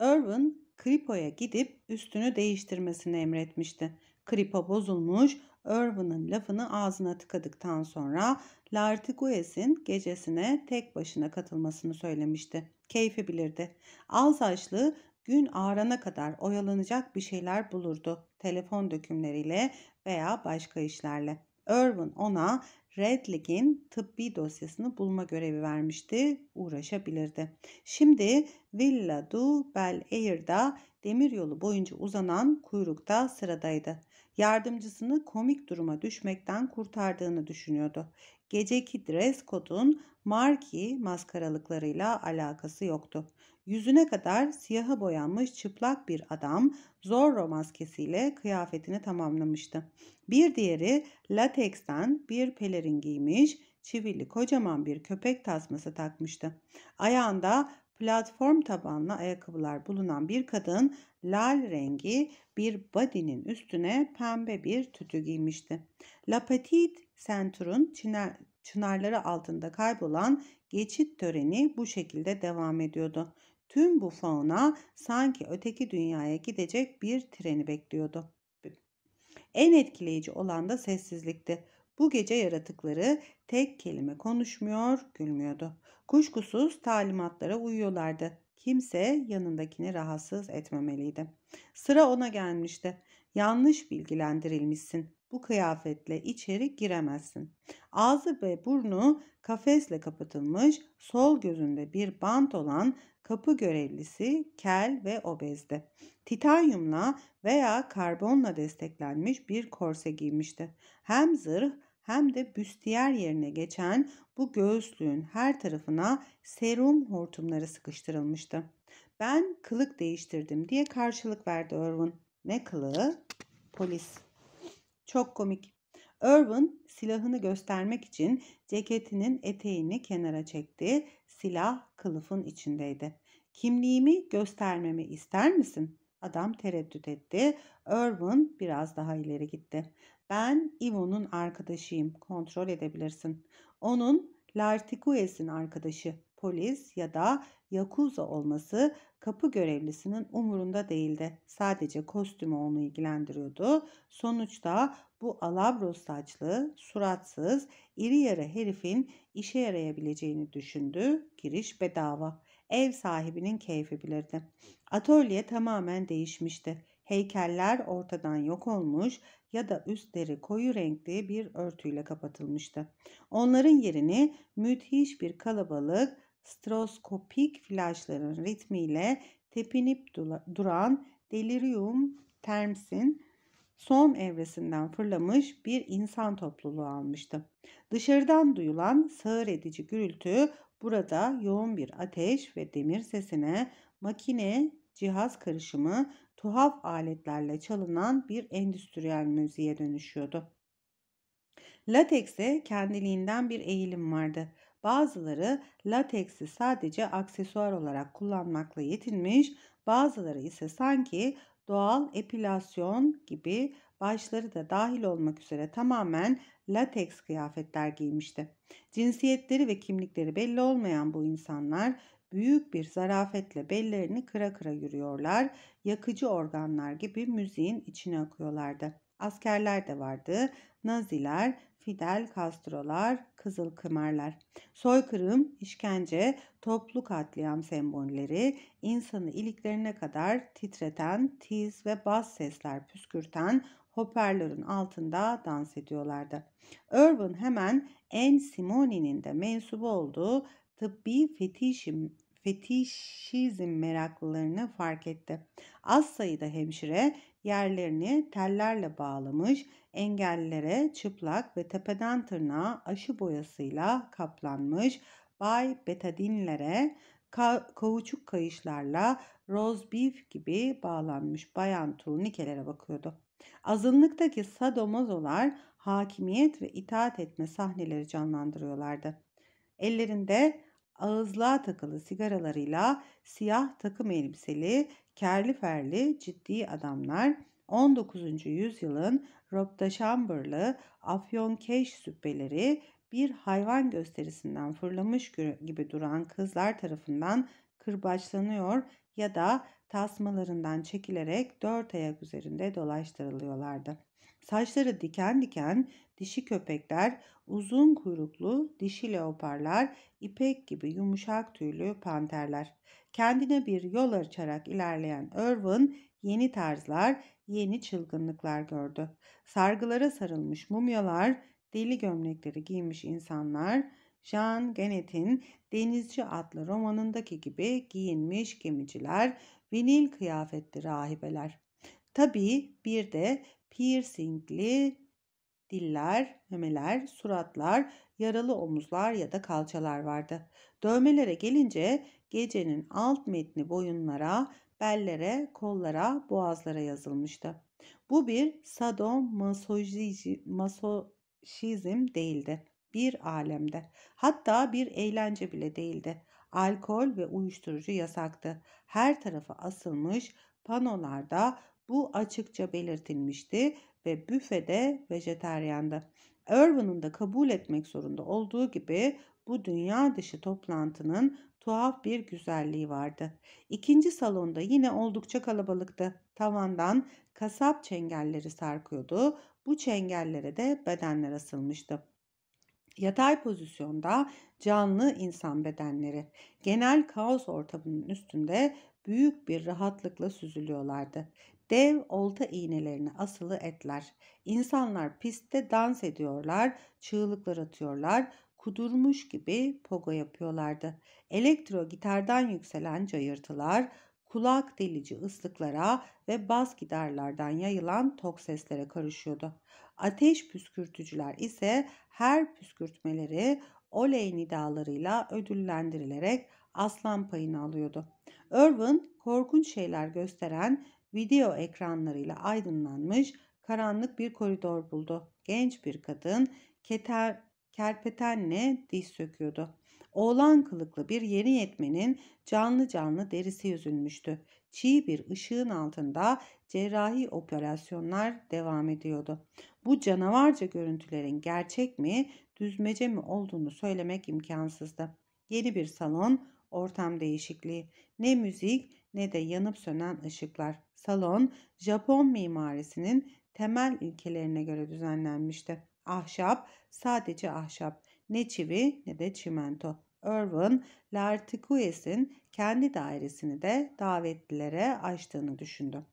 Irwin Kripo'ya gidip üstünü değiştirmesini emretmişti. Kripo bozulmuş, Irving'ın lafını ağzına tıkadıktan sonra Lartigues'in gecesine tek başına katılmasını söylemişti. Keyfi bilirdi. Alsaçlı gün ağrana kadar oyalanacak bir şeyler bulurdu. Telefon dökümleriyle veya başka işlerle. Irvin ona Redlick'in tıbbi dosyasını bulma görevi vermişti, uğraşabilirdi. Şimdi Villa du Bel Air'da demiryolu boyunca uzanan kuyrukta sıradaydı yardımcısını komik duruma düşmekten kurtardığını düşünüyordu. Geceki dress kodun marki maskaralıklarıyla alakası yoktu. Yüzüne kadar siyaha boyanmış çıplak bir adam Zorro maskesiyle kıyafetini tamamlamıştı. Bir diğeri lateksten bir pelerin giymiş, çivili kocaman bir köpek tasması takmıştı. Ayağında platform tabanlı ayakkabılar bulunan bir kadın lal rengi bir badinin üstüne pembe bir tütü giymişti. La Petite Centur'un çınarları altında kaybolan geçit töreni bu şekilde devam ediyordu. Tüm bu fauna sanki öteki dünyaya gidecek bir treni bekliyordu. En etkileyici olan da sessizlikti. Bu gece yaratıkları tek kelime konuşmuyor, gülmüyordu. Kuşkusuz talimatlara uyuyorlardı. Kimse yanındakini rahatsız etmemeliydi. Sıra ona gelmişti. Yanlış bilgilendirilmişsin. Bu kıyafetle içeri giremezsin. Ağzı ve burnu kafesle kapatılmış, sol gözünde bir bant olan kapı görevlisi kel ve obezdi. Titanyumla veya karbonla desteklenmiş bir korse giymişti. Hem zırh hem de büstiyer yerine geçen bu göğüslüğün her tarafına serum hortumları sıkıştırılmıştı. Ben kılık değiştirdim diye karşılık verdi Irwin. Ne kılığı? Polis. Çok komik. Irwin silahını göstermek için ceketinin eteğini kenara çekti. Silah kılıfın içindeydi. Kimliğimi göstermemi ister misin? Adam tereddüt etti. Irwin biraz daha ileri gitti. Ben Ivo'nun arkadaşıyım. Kontrol edebilirsin. Onun Larticues'in arkadaşı, polis ya da yakuza olması kapı görevlisinin umurunda değildi. Sadece kostümü onu ilgilendiriyordu. Sonuçta bu alabro saçlı, suratsız, iri yarı herifin işe yarayabileceğini düşündü. Giriş bedava. Ev sahibinin keyfi bilirdi. Atölye tamamen değişmişti. Heykeller ortadan yok olmuş, ya da üstleri koyu renkli bir örtüyle kapatılmıştı. Onların yerini müthiş bir kalabalık stroskopik flaşların ritmiyle tepinip duran delirium termsin son evresinden fırlamış bir insan topluluğu almıştı. Dışarıdan duyulan sağır edici gürültü burada yoğun bir ateş ve demir sesine makine, cihaz karışımı tuhaf aletlerle çalınan bir endüstriyel müziğe dönüşüyordu. Latex'e kendiliğinden bir eğilim vardı. Bazıları lateksi sadece aksesuar olarak kullanmakla yetinmiş, bazıları ise sanki doğal epilasyon gibi başları da dahil olmak üzere tamamen lateks kıyafetler giymişti. Cinsiyetleri ve kimlikleri belli olmayan bu insanlar büyük bir zarafetle bellerini kıra kıra yürüyorlar, yakıcı organlar gibi müziğin içine akıyorlardı. Askerler de vardı, Naziler, Fidel Castro'lar, Kızıl Kımarlar. Soykırım, işkence, toplu katliam sembolleri, insanı iliklerine kadar titreten, tiz ve bas sesler püskürten hoparlörün altında dans ediyorlardı. Irvin hemen En Simoni'nin de mensubu olduğu tıbbi fetişim fetişizm meraklılarını fark etti. Az sayıda hemşire yerlerini tellerle bağlamış, engellilere çıplak ve tepeden tırnağa aşı boyasıyla kaplanmış, bay betadinlere ka- kauçuk kayışlarla roz beef gibi bağlanmış bayan turnikelere bakıyordu. Azınlıktaki sadomozolar hakimiyet ve itaat etme sahneleri canlandırıyorlardı. Ellerinde ağızlığa takılı sigaralarıyla siyah takım elbiseli, kerli ferli ciddi adamlar 19. yüzyılın Robda Chamberlı, Afyonkeş sübbeleri bir hayvan gösterisinden fırlamış gibi duran kızlar tarafından kırbaçlanıyor ya da tasmalarından çekilerek dört ayak üzerinde dolaştırılıyorlardı. Saçları diken diken dişi köpekler, uzun kuyruklu dişi leoparlar, ipek gibi yumuşak tüylü panterler. Kendine bir yol açarak ilerleyen Irwin yeni tarzlar, yeni çılgınlıklar gördü. Sargılara sarılmış mumyalar, deli gömlekleri giymiş insanlar, Jean Genet'in Denizci adlı romanındaki gibi giyinmiş gemiciler, vinil kıyafetli rahibeler. Tabii bir de piercingli diller, memeler, suratlar, yaralı omuzlar ya da kalçalar vardı. Dövmelere gelince gecenin alt metni boyunlara, bellere, kollara, boğazlara yazılmıştı. Bu bir sadomasoşizm değildi. Bir alemde. Hatta bir eğlence bile değildi. Alkol ve uyuşturucu yasaktı. Her tarafı asılmış panolarda bu açıkça belirtilmişti ve büfede vejeteryandı. Irwin'ın da kabul etmek zorunda olduğu gibi bu dünya dışı toplantının tuhaf bir güzelliği vardı. İkinci salonda yine oldukça kalabalıktı. Tavandan kasap çengelleri sarkıyordu. Bu çengellere de bedenler asılmıştı. Yatay pozisyonda canlı insan bedenleri genel kaos ortamının üstünde büyük bir rahatlıkla süzülüyorlardı dev olta iğnelerini asılı etler. İnsanlar pistte dans ediyorlar, çığlıklar atıyorlar, kudurmuş gibi pogo yapıyorlardı. Elektro gitardan yükselen cayırtılar, kulak delici ıslıklara ve bas gitarlardan yayılan tok seslere karışıyordu. Ateş püskürtücüler ise her püskürtmeleri oley nidalarıyla ödüllendirilerek aslan payını alıyordu. Irwin korkunç şeyler gösteren video ekranlarıyla aydınlanmış karanlık bir koridor buldu. Genç bir kadın keter, kerpetenle diş söküyordu. Oğlan kılıklı bir yeni yetmenin canlı canlı derisi yüzülmüştü. Çiğ bir ışığın altında cerrahi operasyonlar devam ediyordu. Bu canavarca görüntülerin gerçek mi, düzmece mi olduğunu söylemek imkansızdı. Yeni bir salon, ortam değişikliği, ne müzik ne de yanıp sönen ışıklar. Salon Japon mimarisinin temel ilkelerine göre düzenlenmişti. Ahşap sadece ahşap, ne çivi ne de çimento. Irwin, Larticues'in kendi dairesini de davetlilere açtığını düşündü.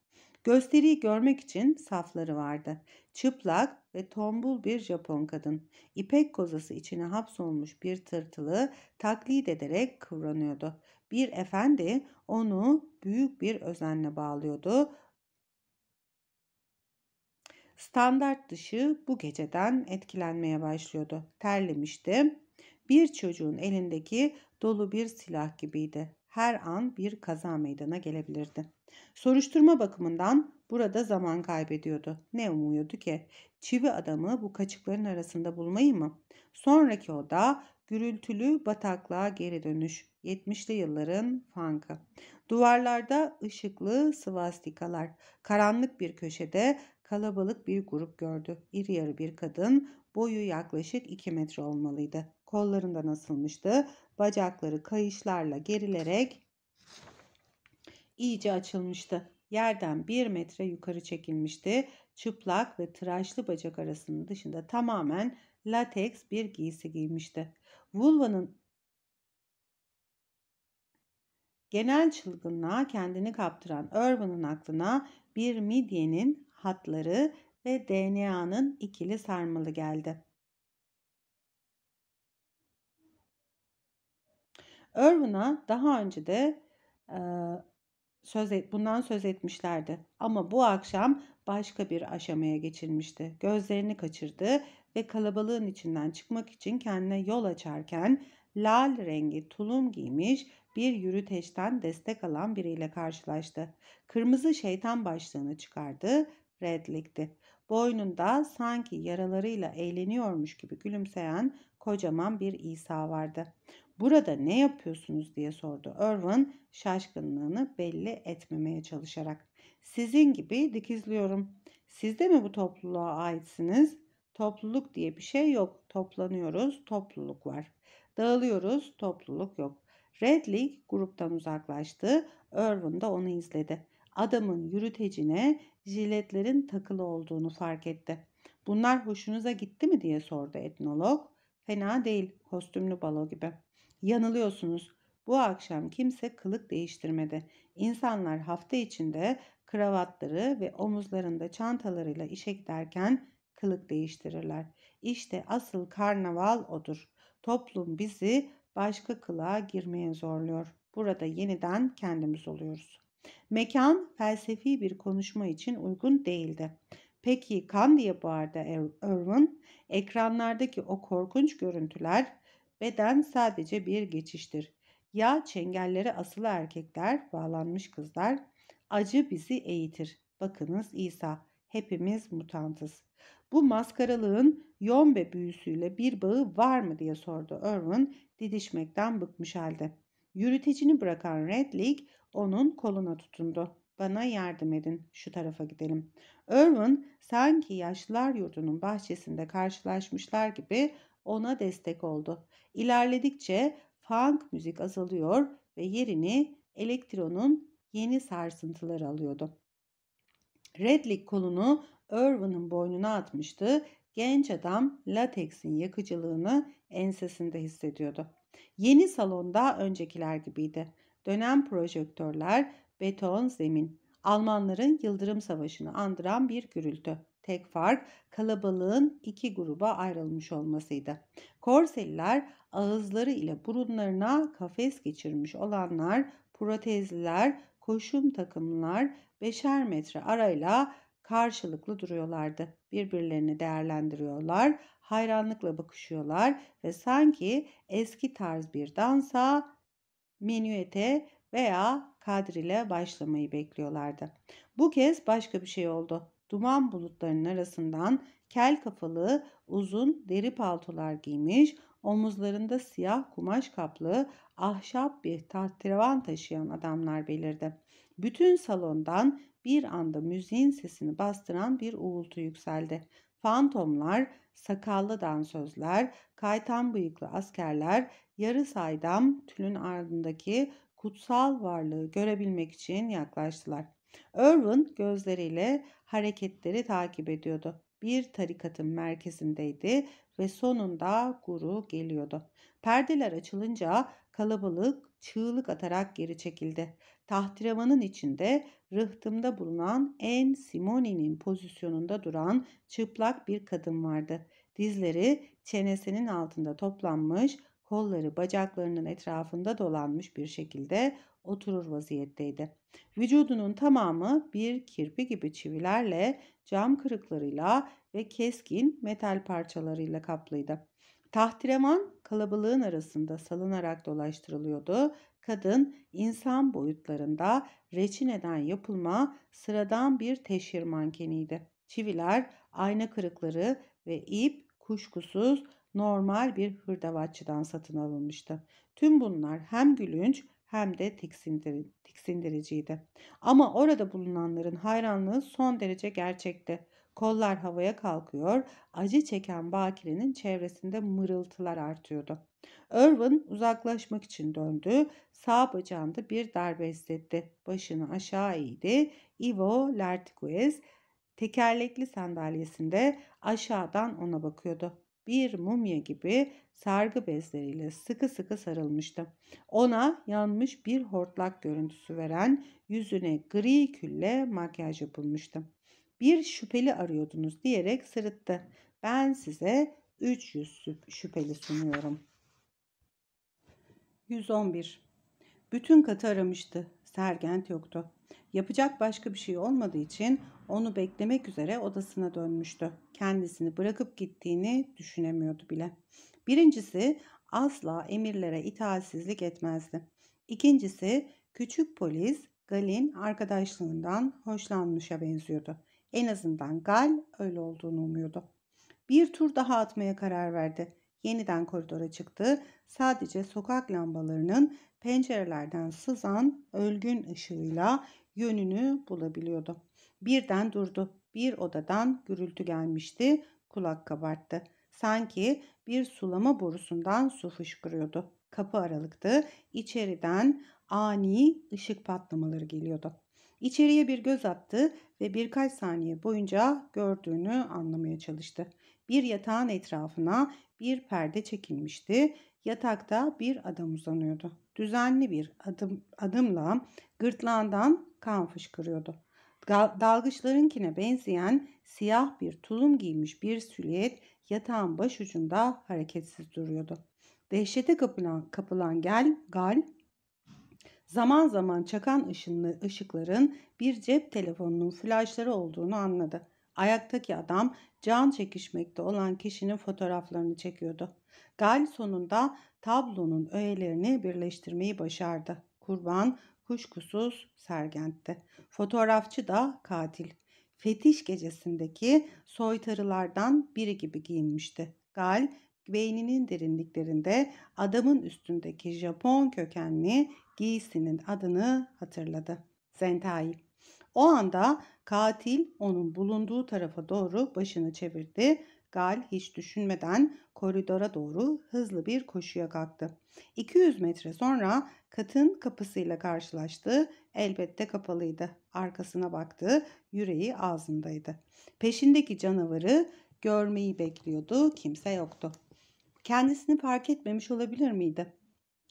Gösteriyi görmek için safları vardı. Çıplak ve tombul bir Japon kadın. İpek kozası içine hapsolmuş bir tırtılı taklit ederek kıvranıyordu. Bir efendi onu büyük bir özenle bağlıyordu. Standart dışı bu geceden etkilenmeye başlıyordu. Terlemişti. Bir çocuğun elindeki dolu bir silah gibiydi. Her an bir kaza meydana gelebilirdi. Soruşturma bakımından burada zaman kaybediyordu. Ne umuyordu ki? Çivi adamı bu kaçıkların arasında bulmayı mı? Sonraki oda Gürültülü bataklığa geri dönüş. 70'li yılların funk'ı. Duvarlarda ışıklı svastikalar. Karanlık bir köşede kalabalık bir grup gördü. İri yarı bir kadın, boyu yaklaşık 2 metre olmalıydı. Kollarından asılmıştı. Bacakları kayışlarla gerilerek iyice açılmıştı. Yerden bir metre yukarı çekilmişti. Çıplak ve tıraşlı bacak arasının dışında tamamen lateks bir giysi giymişti. Vulva'nın genel çılgınlığa kendini kaptıran Urban'ın aklına bir midyenin hatları ve DNA'nın ikili sarmalı geldi. Irwin'a daha önce de e, söz et, bundan söz etmişlerdi. Ama bu akşam başka bir aşamaya geçilmişti. Gözlerini kaçırdı ve kalabalığın içinden çıkmak için kendine yol açarken lal rengi tulum giymiş bir yürüteçten destek alan biriyle karşılaştı. Kırmızı şeytan başlığını çıkardı, redlikti. Boynunda sanki yaralarıyla eğleniyormuş gibi gülümseyen kocaman bir İsa vardı. Burada ne yapıyorsunuz diye sordu Irwin şaşkınlığını belli etmemeye çalışarak. Sizin gibi dikizliyorum. Siz de mi bu topluluğa aitsiniz? Topluluk diye bir şey yok. Toplanıyoruz, topluluk var. Dağılıyoruz, topluluk yok. Red League gruptan uzaklaştı. Irwin de onu izledi. Adamın yürütecine jiletlerin takılı olduğunu fark etti. Bunlar hoşunuza gitti mi diye sordu etnolog. Fena değil, kostümlü balo gibi. Yanılıyorsunuz. Bu akşam kimse kılık değiştirmedi. İnsanlar hafta içinde kravatları ve omuzlarında çantalarıyla işe giderken kılık değiştirirler. İşte asıl karnaval odur. Toplum bizi başka kılığa girmeye zorluyor. Burada yeniden kendimiz oluyoruz. Mekan felsefi bir konuşma için uygun değildi. Peki kan diye bağırdı Irwin. Er-, Ekranlardaki o korkunç görüntüler beden sadece bir geçiştir. Ya çengelleri asılı erkekler, bağlanmış kızlar. Acı bizi eğitir. Bakınız İsa, hepimiz mutantız. Bu maskaralığın yombe büyüsüyle bir bağı var mı diye sordu Irwin didişmekten bıkmış halde. Yürütecini bırakan Red onun koluna tutundu. Bana yardım edin şu tarafa gidelim. Irwin sanki yaşlılar yurdunun bahçesinde karşılaşmışlar gibi ona destek oldu. İlerledikçe funk müzik azalıyor ve yerini elektronun yeni sarsıntıları alıyordu. Redlik kolunu Irwin'ın boynuna atmıştı. Genç adam lateksin yakıcılığını ensesinde hissediyordu. Yeni salonda öncekiler gibiydi. Dönen projektörler, beton zemin. Almanların Yıldırım Savaşı'nı andıran bir gürültü. Tek fark kalabalığın iki gruba ayrılmış olmasıydı. Korseliler ağızları ile burunlarına kafes geçirmiş olanlar, protezliler, koşum takımlar beşer metre arayla karşılıklı duruyorlardı. Birbirlerini değerlendiriyorlar, hayranlıkla bakışıyorlar ve sanki eski tarz bir dansa, menüete veya kadrile başlamayı bekliyorlardı. Bu kez başka bir şey oldu. Duman bulutlarının arasından kel kafalı, uzun deri paltolar giymiş, omuzlarında siyah kumaş kaplı, ahşap bir tahterevan taşıyan adamlar belirdi. Bütün salondan bir anda müziğin sesini bastıran bir uğultu yükseldi. Fantomlar, sakallı dansözler, kaytan bıyıklı askerler, yarı saydam tülün ardındaki kutsal varlığı görebilmek için yaklaştılar. Irwin gözleriyle hareketleri takip ediyordu. Bir tarikatın merkezindeydi ve sonunda guru geliyordu. Perdeler açılınca kalabalık çığlık atarak geri çekildi. Tahtirevanın içinde rıhtımda bulunan en Simoni'nin pozisyonunda duran çıplak bir kadın vardı. Dizleri çenesinin altında toplanmış, kolları bacaklarının etrafında dolanmış bir şekilde oturur vaziyetteydi. Vücudunun tamamı bir kirpi gibi çivilerle, cam kırıklarıyla ve keskin metal parçalarıyla kaplıydı. Tahtirevan kalabalığın arasında salınarak dolaştırılıyordu kadın insan boyutlarında reçineden yapılma sıradan bir teşhir mankeniydi. Çiviler, ayna kırıkları ve ip kuşkusuz normal bir hırdavatçıdan satın alınmıştı. Tüm bunlar hem gülünç hem de tiksindir, tiksindiriciydi. Ama orada bulunanların hayranlığı son derece gerçekti. Kollar havaya kalkıyor, acı çeken Bakire'nin çevresinde mırıltılar artıyordu. Irwin uzaklaşmak için döndü. Sağ bacağında bir darbe hissetti. Başını aşağı eğdi. Ivo Lertiguez tekerlekli sandalyesinde aşağıdan ona bakıyordu. Bir mumya gibi sargı bezleriyle sıkı sıkı sarılmıştı. Ona yanmış bir hortlak görüntüsü veren yüzüne gri külle makyaj yapılmıştı bir şüpheli arıyordunuz diyerek sırıttı. Ben size 300 şüpheli sunuyorum. 111. Bütün katı aramıştı. Sergent yoktu. Yapacak başka bir şey olmadığı için onu beklemek üzere odasına dönmüştü. Kendisini bırakıp gittiğini düşünemiyordu bile. Birincisi asla emirlere itaatsizlik etmezdi. İkincisi küçük polis Galin arkadaşlığından hoşlanmışa benziyordu. En azından Gal öyle olduğunu umuyordu. Bir tur daha atmaya karar verdi. Yeniden koridora çıktı. Sadece sokak lambalarının pencerelerden sızan ölgün ışığıyla yönünü bulabiliyordu. Birden durdu. Bir odadan gürültü gelmişti. Kulak kabarttı. Sanki bir sulama borusundan su fışkırıyordu. Kapı aralıktı. İçeriden ani ışık patlamaları geliyordu. İçeriye bir göz attı ve birkaç saniye boyunca gördüğünü anlamaya çalıştı. Bir yatağın etrafına bir perde çekilmişti. Yatakta bir adam uzanıyordu. Düzenli bir adım, adımla gırtlağından kan fışkırıyordu. Dalgıçlarınkine benzeyen siyah bir tulum giymiş bir silüet yatağın başucunda hareketsiz duruyordu. Dehşete kapılan, kapılan gel, gal Zaman zaman çakan ışınlı ışıkların bir cep telefonunun flaşları olduğunu anladı. Ayaktaki adam can çekişmekte olan kişinin fotoğraflarını çekiyordu. Gal sonunda tablonun öğelerini birleştirmeyi başardı. Kurban kuşkusuz Sergent'ti. Fotoğrafçı da katil. Fetiş gecesindeki soytarılardan biri gibi giyinmişti. Gal beyninin derinliklerinde adamın üstündeki Japon kökenli giysinin adını hatırladı. Zentai. O anda katil onun bulunduğu tarafa doğru başını çevirdi. Gal hiç düşünmeden koridora doğru hızlı bir koşuya kalktı. 200 metre sonra katın kapısıyla karşılaştı. Elbette kapalıydı. Arkasına baktı. Yüreği ağzındaydı. Peşindeki canavarı görmeyi bekliyordu. Kimse yoktu. Kendisini fark etmemiş olabilir miydi?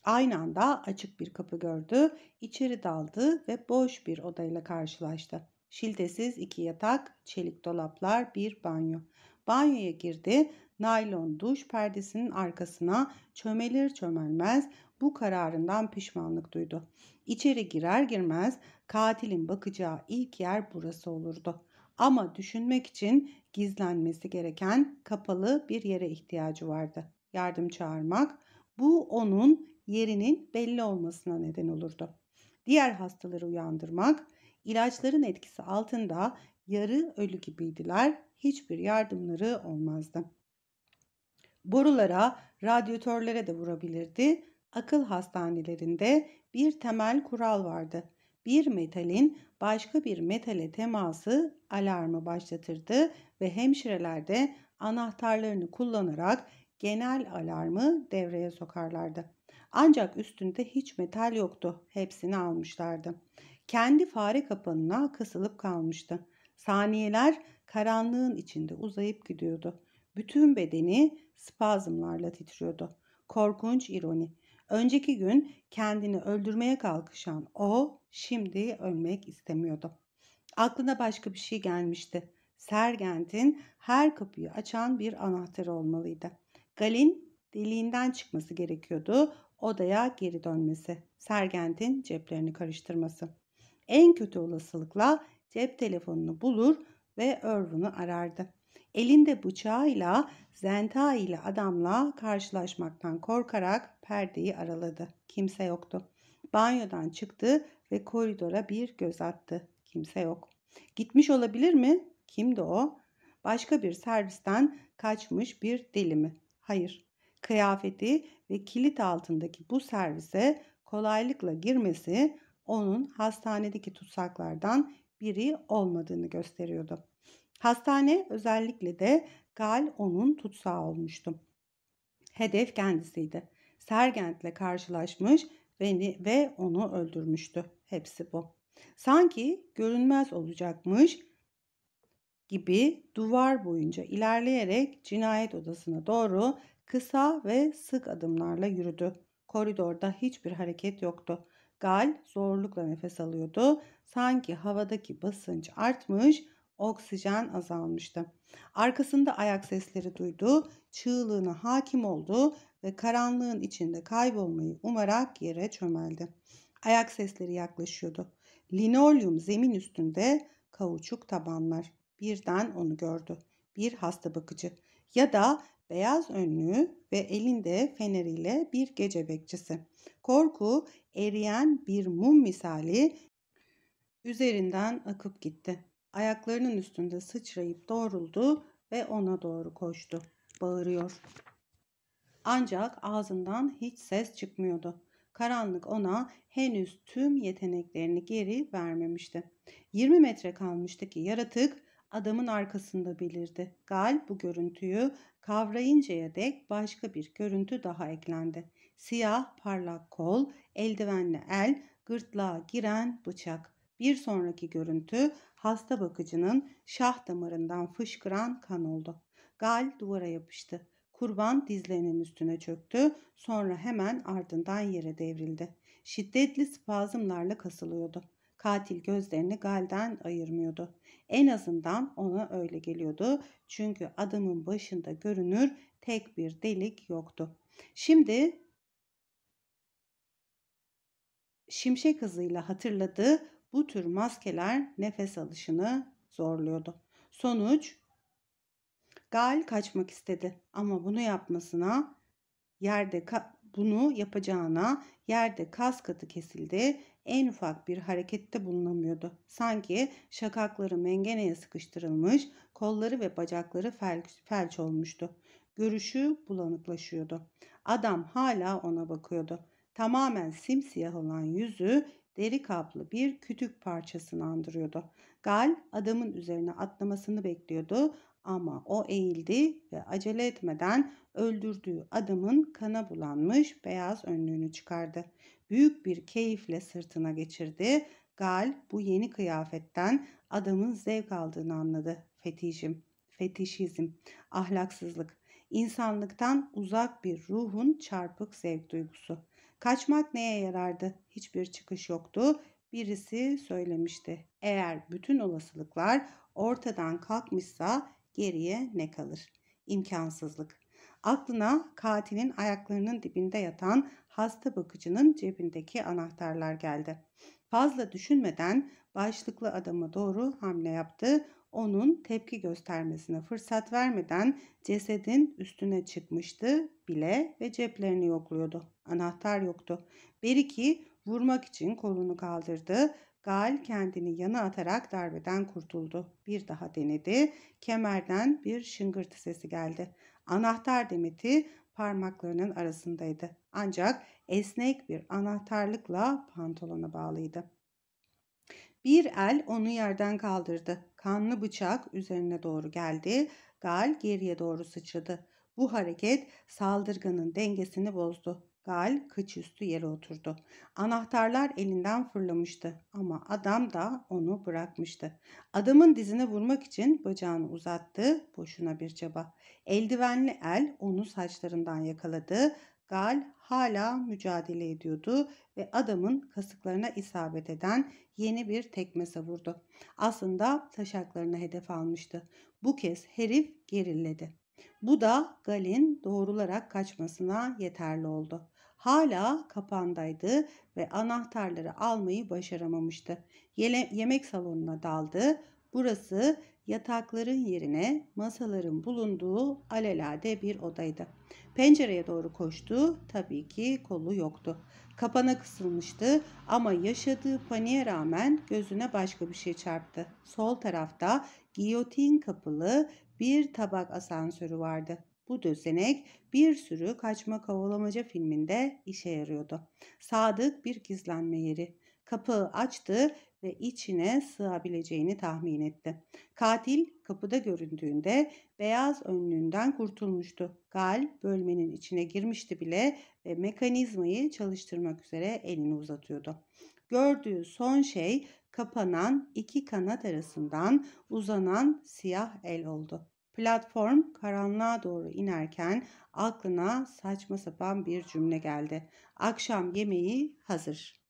Aynı anda açık bir kapı gördü, içeri daldı ve boş bir odayla karşılaştı. Şiltesiz iki yatak, çelik dolaplar, bir banyo. Banyoya girdi, naylon duş perdesinin arkasına çömelir çömelmez bu kararından pişmanlık duydu. İçeri girer girmez katilin bakacağı ilk yer burası olurdu. Ama düşünmek için gizlenmesi gereken kapalı bir yere ihtiyacı vardı yardım çağırmak bu onun yerinin belli olmasına neden olurdu. Diğer hastaları uyandırmak, ilaçların etkisi altında yarı ölü gibiydiler. Hiçbir yardımları olmazdı. Borulara, radyatörlere de vurabilirdi. Akıl hastanelerinde bir temel kural vardı. Bir metalin başka bir metale teması alarmı başlatırdı ve hemşireler de anahtarlarını kullanarak genel alarmı devreye sokarlardı. Ancak üstünde hiç metal yoktu. Hepsini almışlardı. Kendi fare kapanına kısılıp kalmıştı. Saniyeler karanlığın içinde uzayıp gidiyordu. Bütün bedeni spazmlarla titriyordu. Korkunç ironi. Önceki gün kendini öldürmeye kalkışan o şimdi ölmek istemiyordu. Aklına başka bir şey gelmişti. Sergent'in her kapıyı açan bir anahtar olmalıydı. Gal'in deliğinden çıkması gerekiyordu. Odaya geri dönmesi. Sergent'in ceplerini karıştırması. En kötü olasılıkla cep telefonunu bulur ve Irvin'i arardı. Elinde bıçağıyla Zenta ile adamla karşılaşmaktan korkarak perdeyi araladı. Kimse yoktu. Banyodan çıktı ve koridora bir göz attı. Kimse yok. Gitmiş olabilir mi? Kimdi o? Başka bir servisten kaçmış bir deli mi? Hayır, kıyafeti ve kilit altındaki bu servise kolaylıkla girmesi onun hastanedeki tutsaklardan biri olmadığını gösteriyordu. Hastane özellikle de Gal onun tutsağı olmuştu. Hedef kendisiydi. Sergent'le karşılaşmış ve, ve onu öldürmüştü. Hepsi bu. Sanki görünmez olacakmış gibi duvar boyunca ilerleyerek cinayet odasına doğru kısa ve sık adımlarla yürüdü. Koridorda hiçbir hareket yoktu. Gal zorlukla nefes alıyordu. Sanki havadaki basınç artmış, oksijen azalmıştı. Arkasında ayak sesleri duydu, çığlığına hakim oldu ve karanlığın içinde kaybolmayı umarak yere çömeldi. Ayak sesleri yaklaşıyordu. Linolyum zemin üstünde kauçuk tabanlar. Birden onu gördü. Bir hasta bakıcı ya da beyaz önlüğü ve elinde feneriyle bir gece bekçisi. Korku eriyen bir mum misali üzerinden akıp gitti. Ayaklarının üstünde sıçrayıp doğruldu ve ona doğru koştu. Bağırıyor. Ancak ağzından hiç ses çıkmıyordu. Karanlık ona henüz tüm yeteneklerini geri vermemişti. 20 metre kalmıştı ki yaratık adamın arkasında belirdi. Gal bu görüntüyü kavrayıncaya dek başka bir görüntü daha eklendi. Siyah parlak kol, eldivenli el, gırtlağa giren bıçak. Bir sonraki görüntü hasta bakıcının şah damarından fışkıran kan oldu. Gal duvara yapıştı. Kurban dizlerinin üstüne çöktü, sonra hemen ardından yere devrildi. Şiddetli spazmlarla kasılıyordu katil gözlerini Gal'den ayırmıyordu. En azından ona öyle geliyordu. Çünkü adamın başında görünür tek bir delik yoktu. Şimdi şimşek hızıyla hatırladığı bu tür maskeler nefes alışını zorluyordu. Sonuç Gal kaçmak istedi ama bunu yapmasına yerde bunu yapacağına yerde kas katı kesildi en ufak bir harekette bulunamıyordu. Sanki şakakları mengeneye sıkıştırılmış, kolları ve bacakları felç, felç olmuştu. Görüşü bulanıklaşıyordu. Adam hala ona bakıyordu. Tamamen simsiyah olan yüzü deri kaplı bir kütük parçasını andırıyordu. Gal adamın üzerine atlamasını bekliyordu ama o eğildi ve acele etmeden öldürdüğü adamın kana bulanmış beyaz önlüğünü çıkardı büyük bir keyifle sırtına geçirdi. Gal bu yeni kıyafetten adamın zevk aldığını anladı. Fetişim, fetişizm, ahlaksızlık, insanlıktan uzak bir ruhun çarpık zevk duygusu. Kaçmak neye yarardı? Hiçbir çıkış yoktu. Birisi söylemişti. Eğer bütün olasılıklar ortadan kalkmışsa geriye ne kalır? İmkansızlık. Aklına katilin ayaklarının dibinde yatan hasta bakıcının cebindeki anahtarlar geldi. Fazla düşünmeden başlıklı adama doğru hamle yaptı. Onun tepki göstermesine fırsat vermeden cesedin üstüne çıkmıştı bile ve ceplerini yokluyordu. Anahtar yoktu. Beriki vurmak için kolunu kaldırdı. Gal kendini yana atarak darbeden kurtuldu. Bir daha denedi. Kemerden bir şıngırtı sesi geldi. Anahtar demeti parmaklarının arasındaydı. Ancak esnek bir anahtarlıkla pantolona bağlıydı. Bir el onu yerden kaldırdı. Kanlı bıçak üzerine doğru geldi. Gal geriye doğru sıçradı. Bu hareket saldırganın dengesini bozdu. Gal kıçüstü yere oturdu. Anahtarlar elinden fırlamıştı ama adam da onu bırakmıştı. Adamın dizine vurmak için bacağını uzattı, boşuna bir çaba. Eldivenli el onu saçlarından yakaladı. Gal hala mücadele ediyordu ve adamın kasıklarına isabet eden yeni bir tekme savurdu. Aslında taşaklarına hedef almıştı. Bu kez herif gerilledi. Bu da Gal'in doğrularak kaçmasına yeterli oldu hala kapandaydı ve anahtarları almayı başaramamıştı. Yele, yemek salonuna daldı. Burası yatakların yerine masaların bulunduğu alelade bir odaydı. Pencereye doğru koştu. Tabii ki kolu yoktu. Kapana kısılmıştı ama yaşadığı paniğe rağmen gözüne başka bir şey çarptı. Sol tarafta giyotin kapılı bir tabak asansörü vardı. Bu dösenek bir sürü kaçma kovalamaca filminde işe yarıyordu. Sadık bir gizlenme yeri. Kapıyı açtı ve içine sığabileceğini tahmin etti. Katil kapıda göründüğünde beyaz önlüğünden kurtulmuştu. Gal bölmenin içine girmişti bile ve mekanizmayı çalıştırmak üzere elini uzatıyordu. Gördüğü son şey kapanan iki kanat arasından uzanan siyah el oldu. Platform karanlığa doğru inerken aklına saçma sapan bir cümle geldi. Akşam yemeği hazır.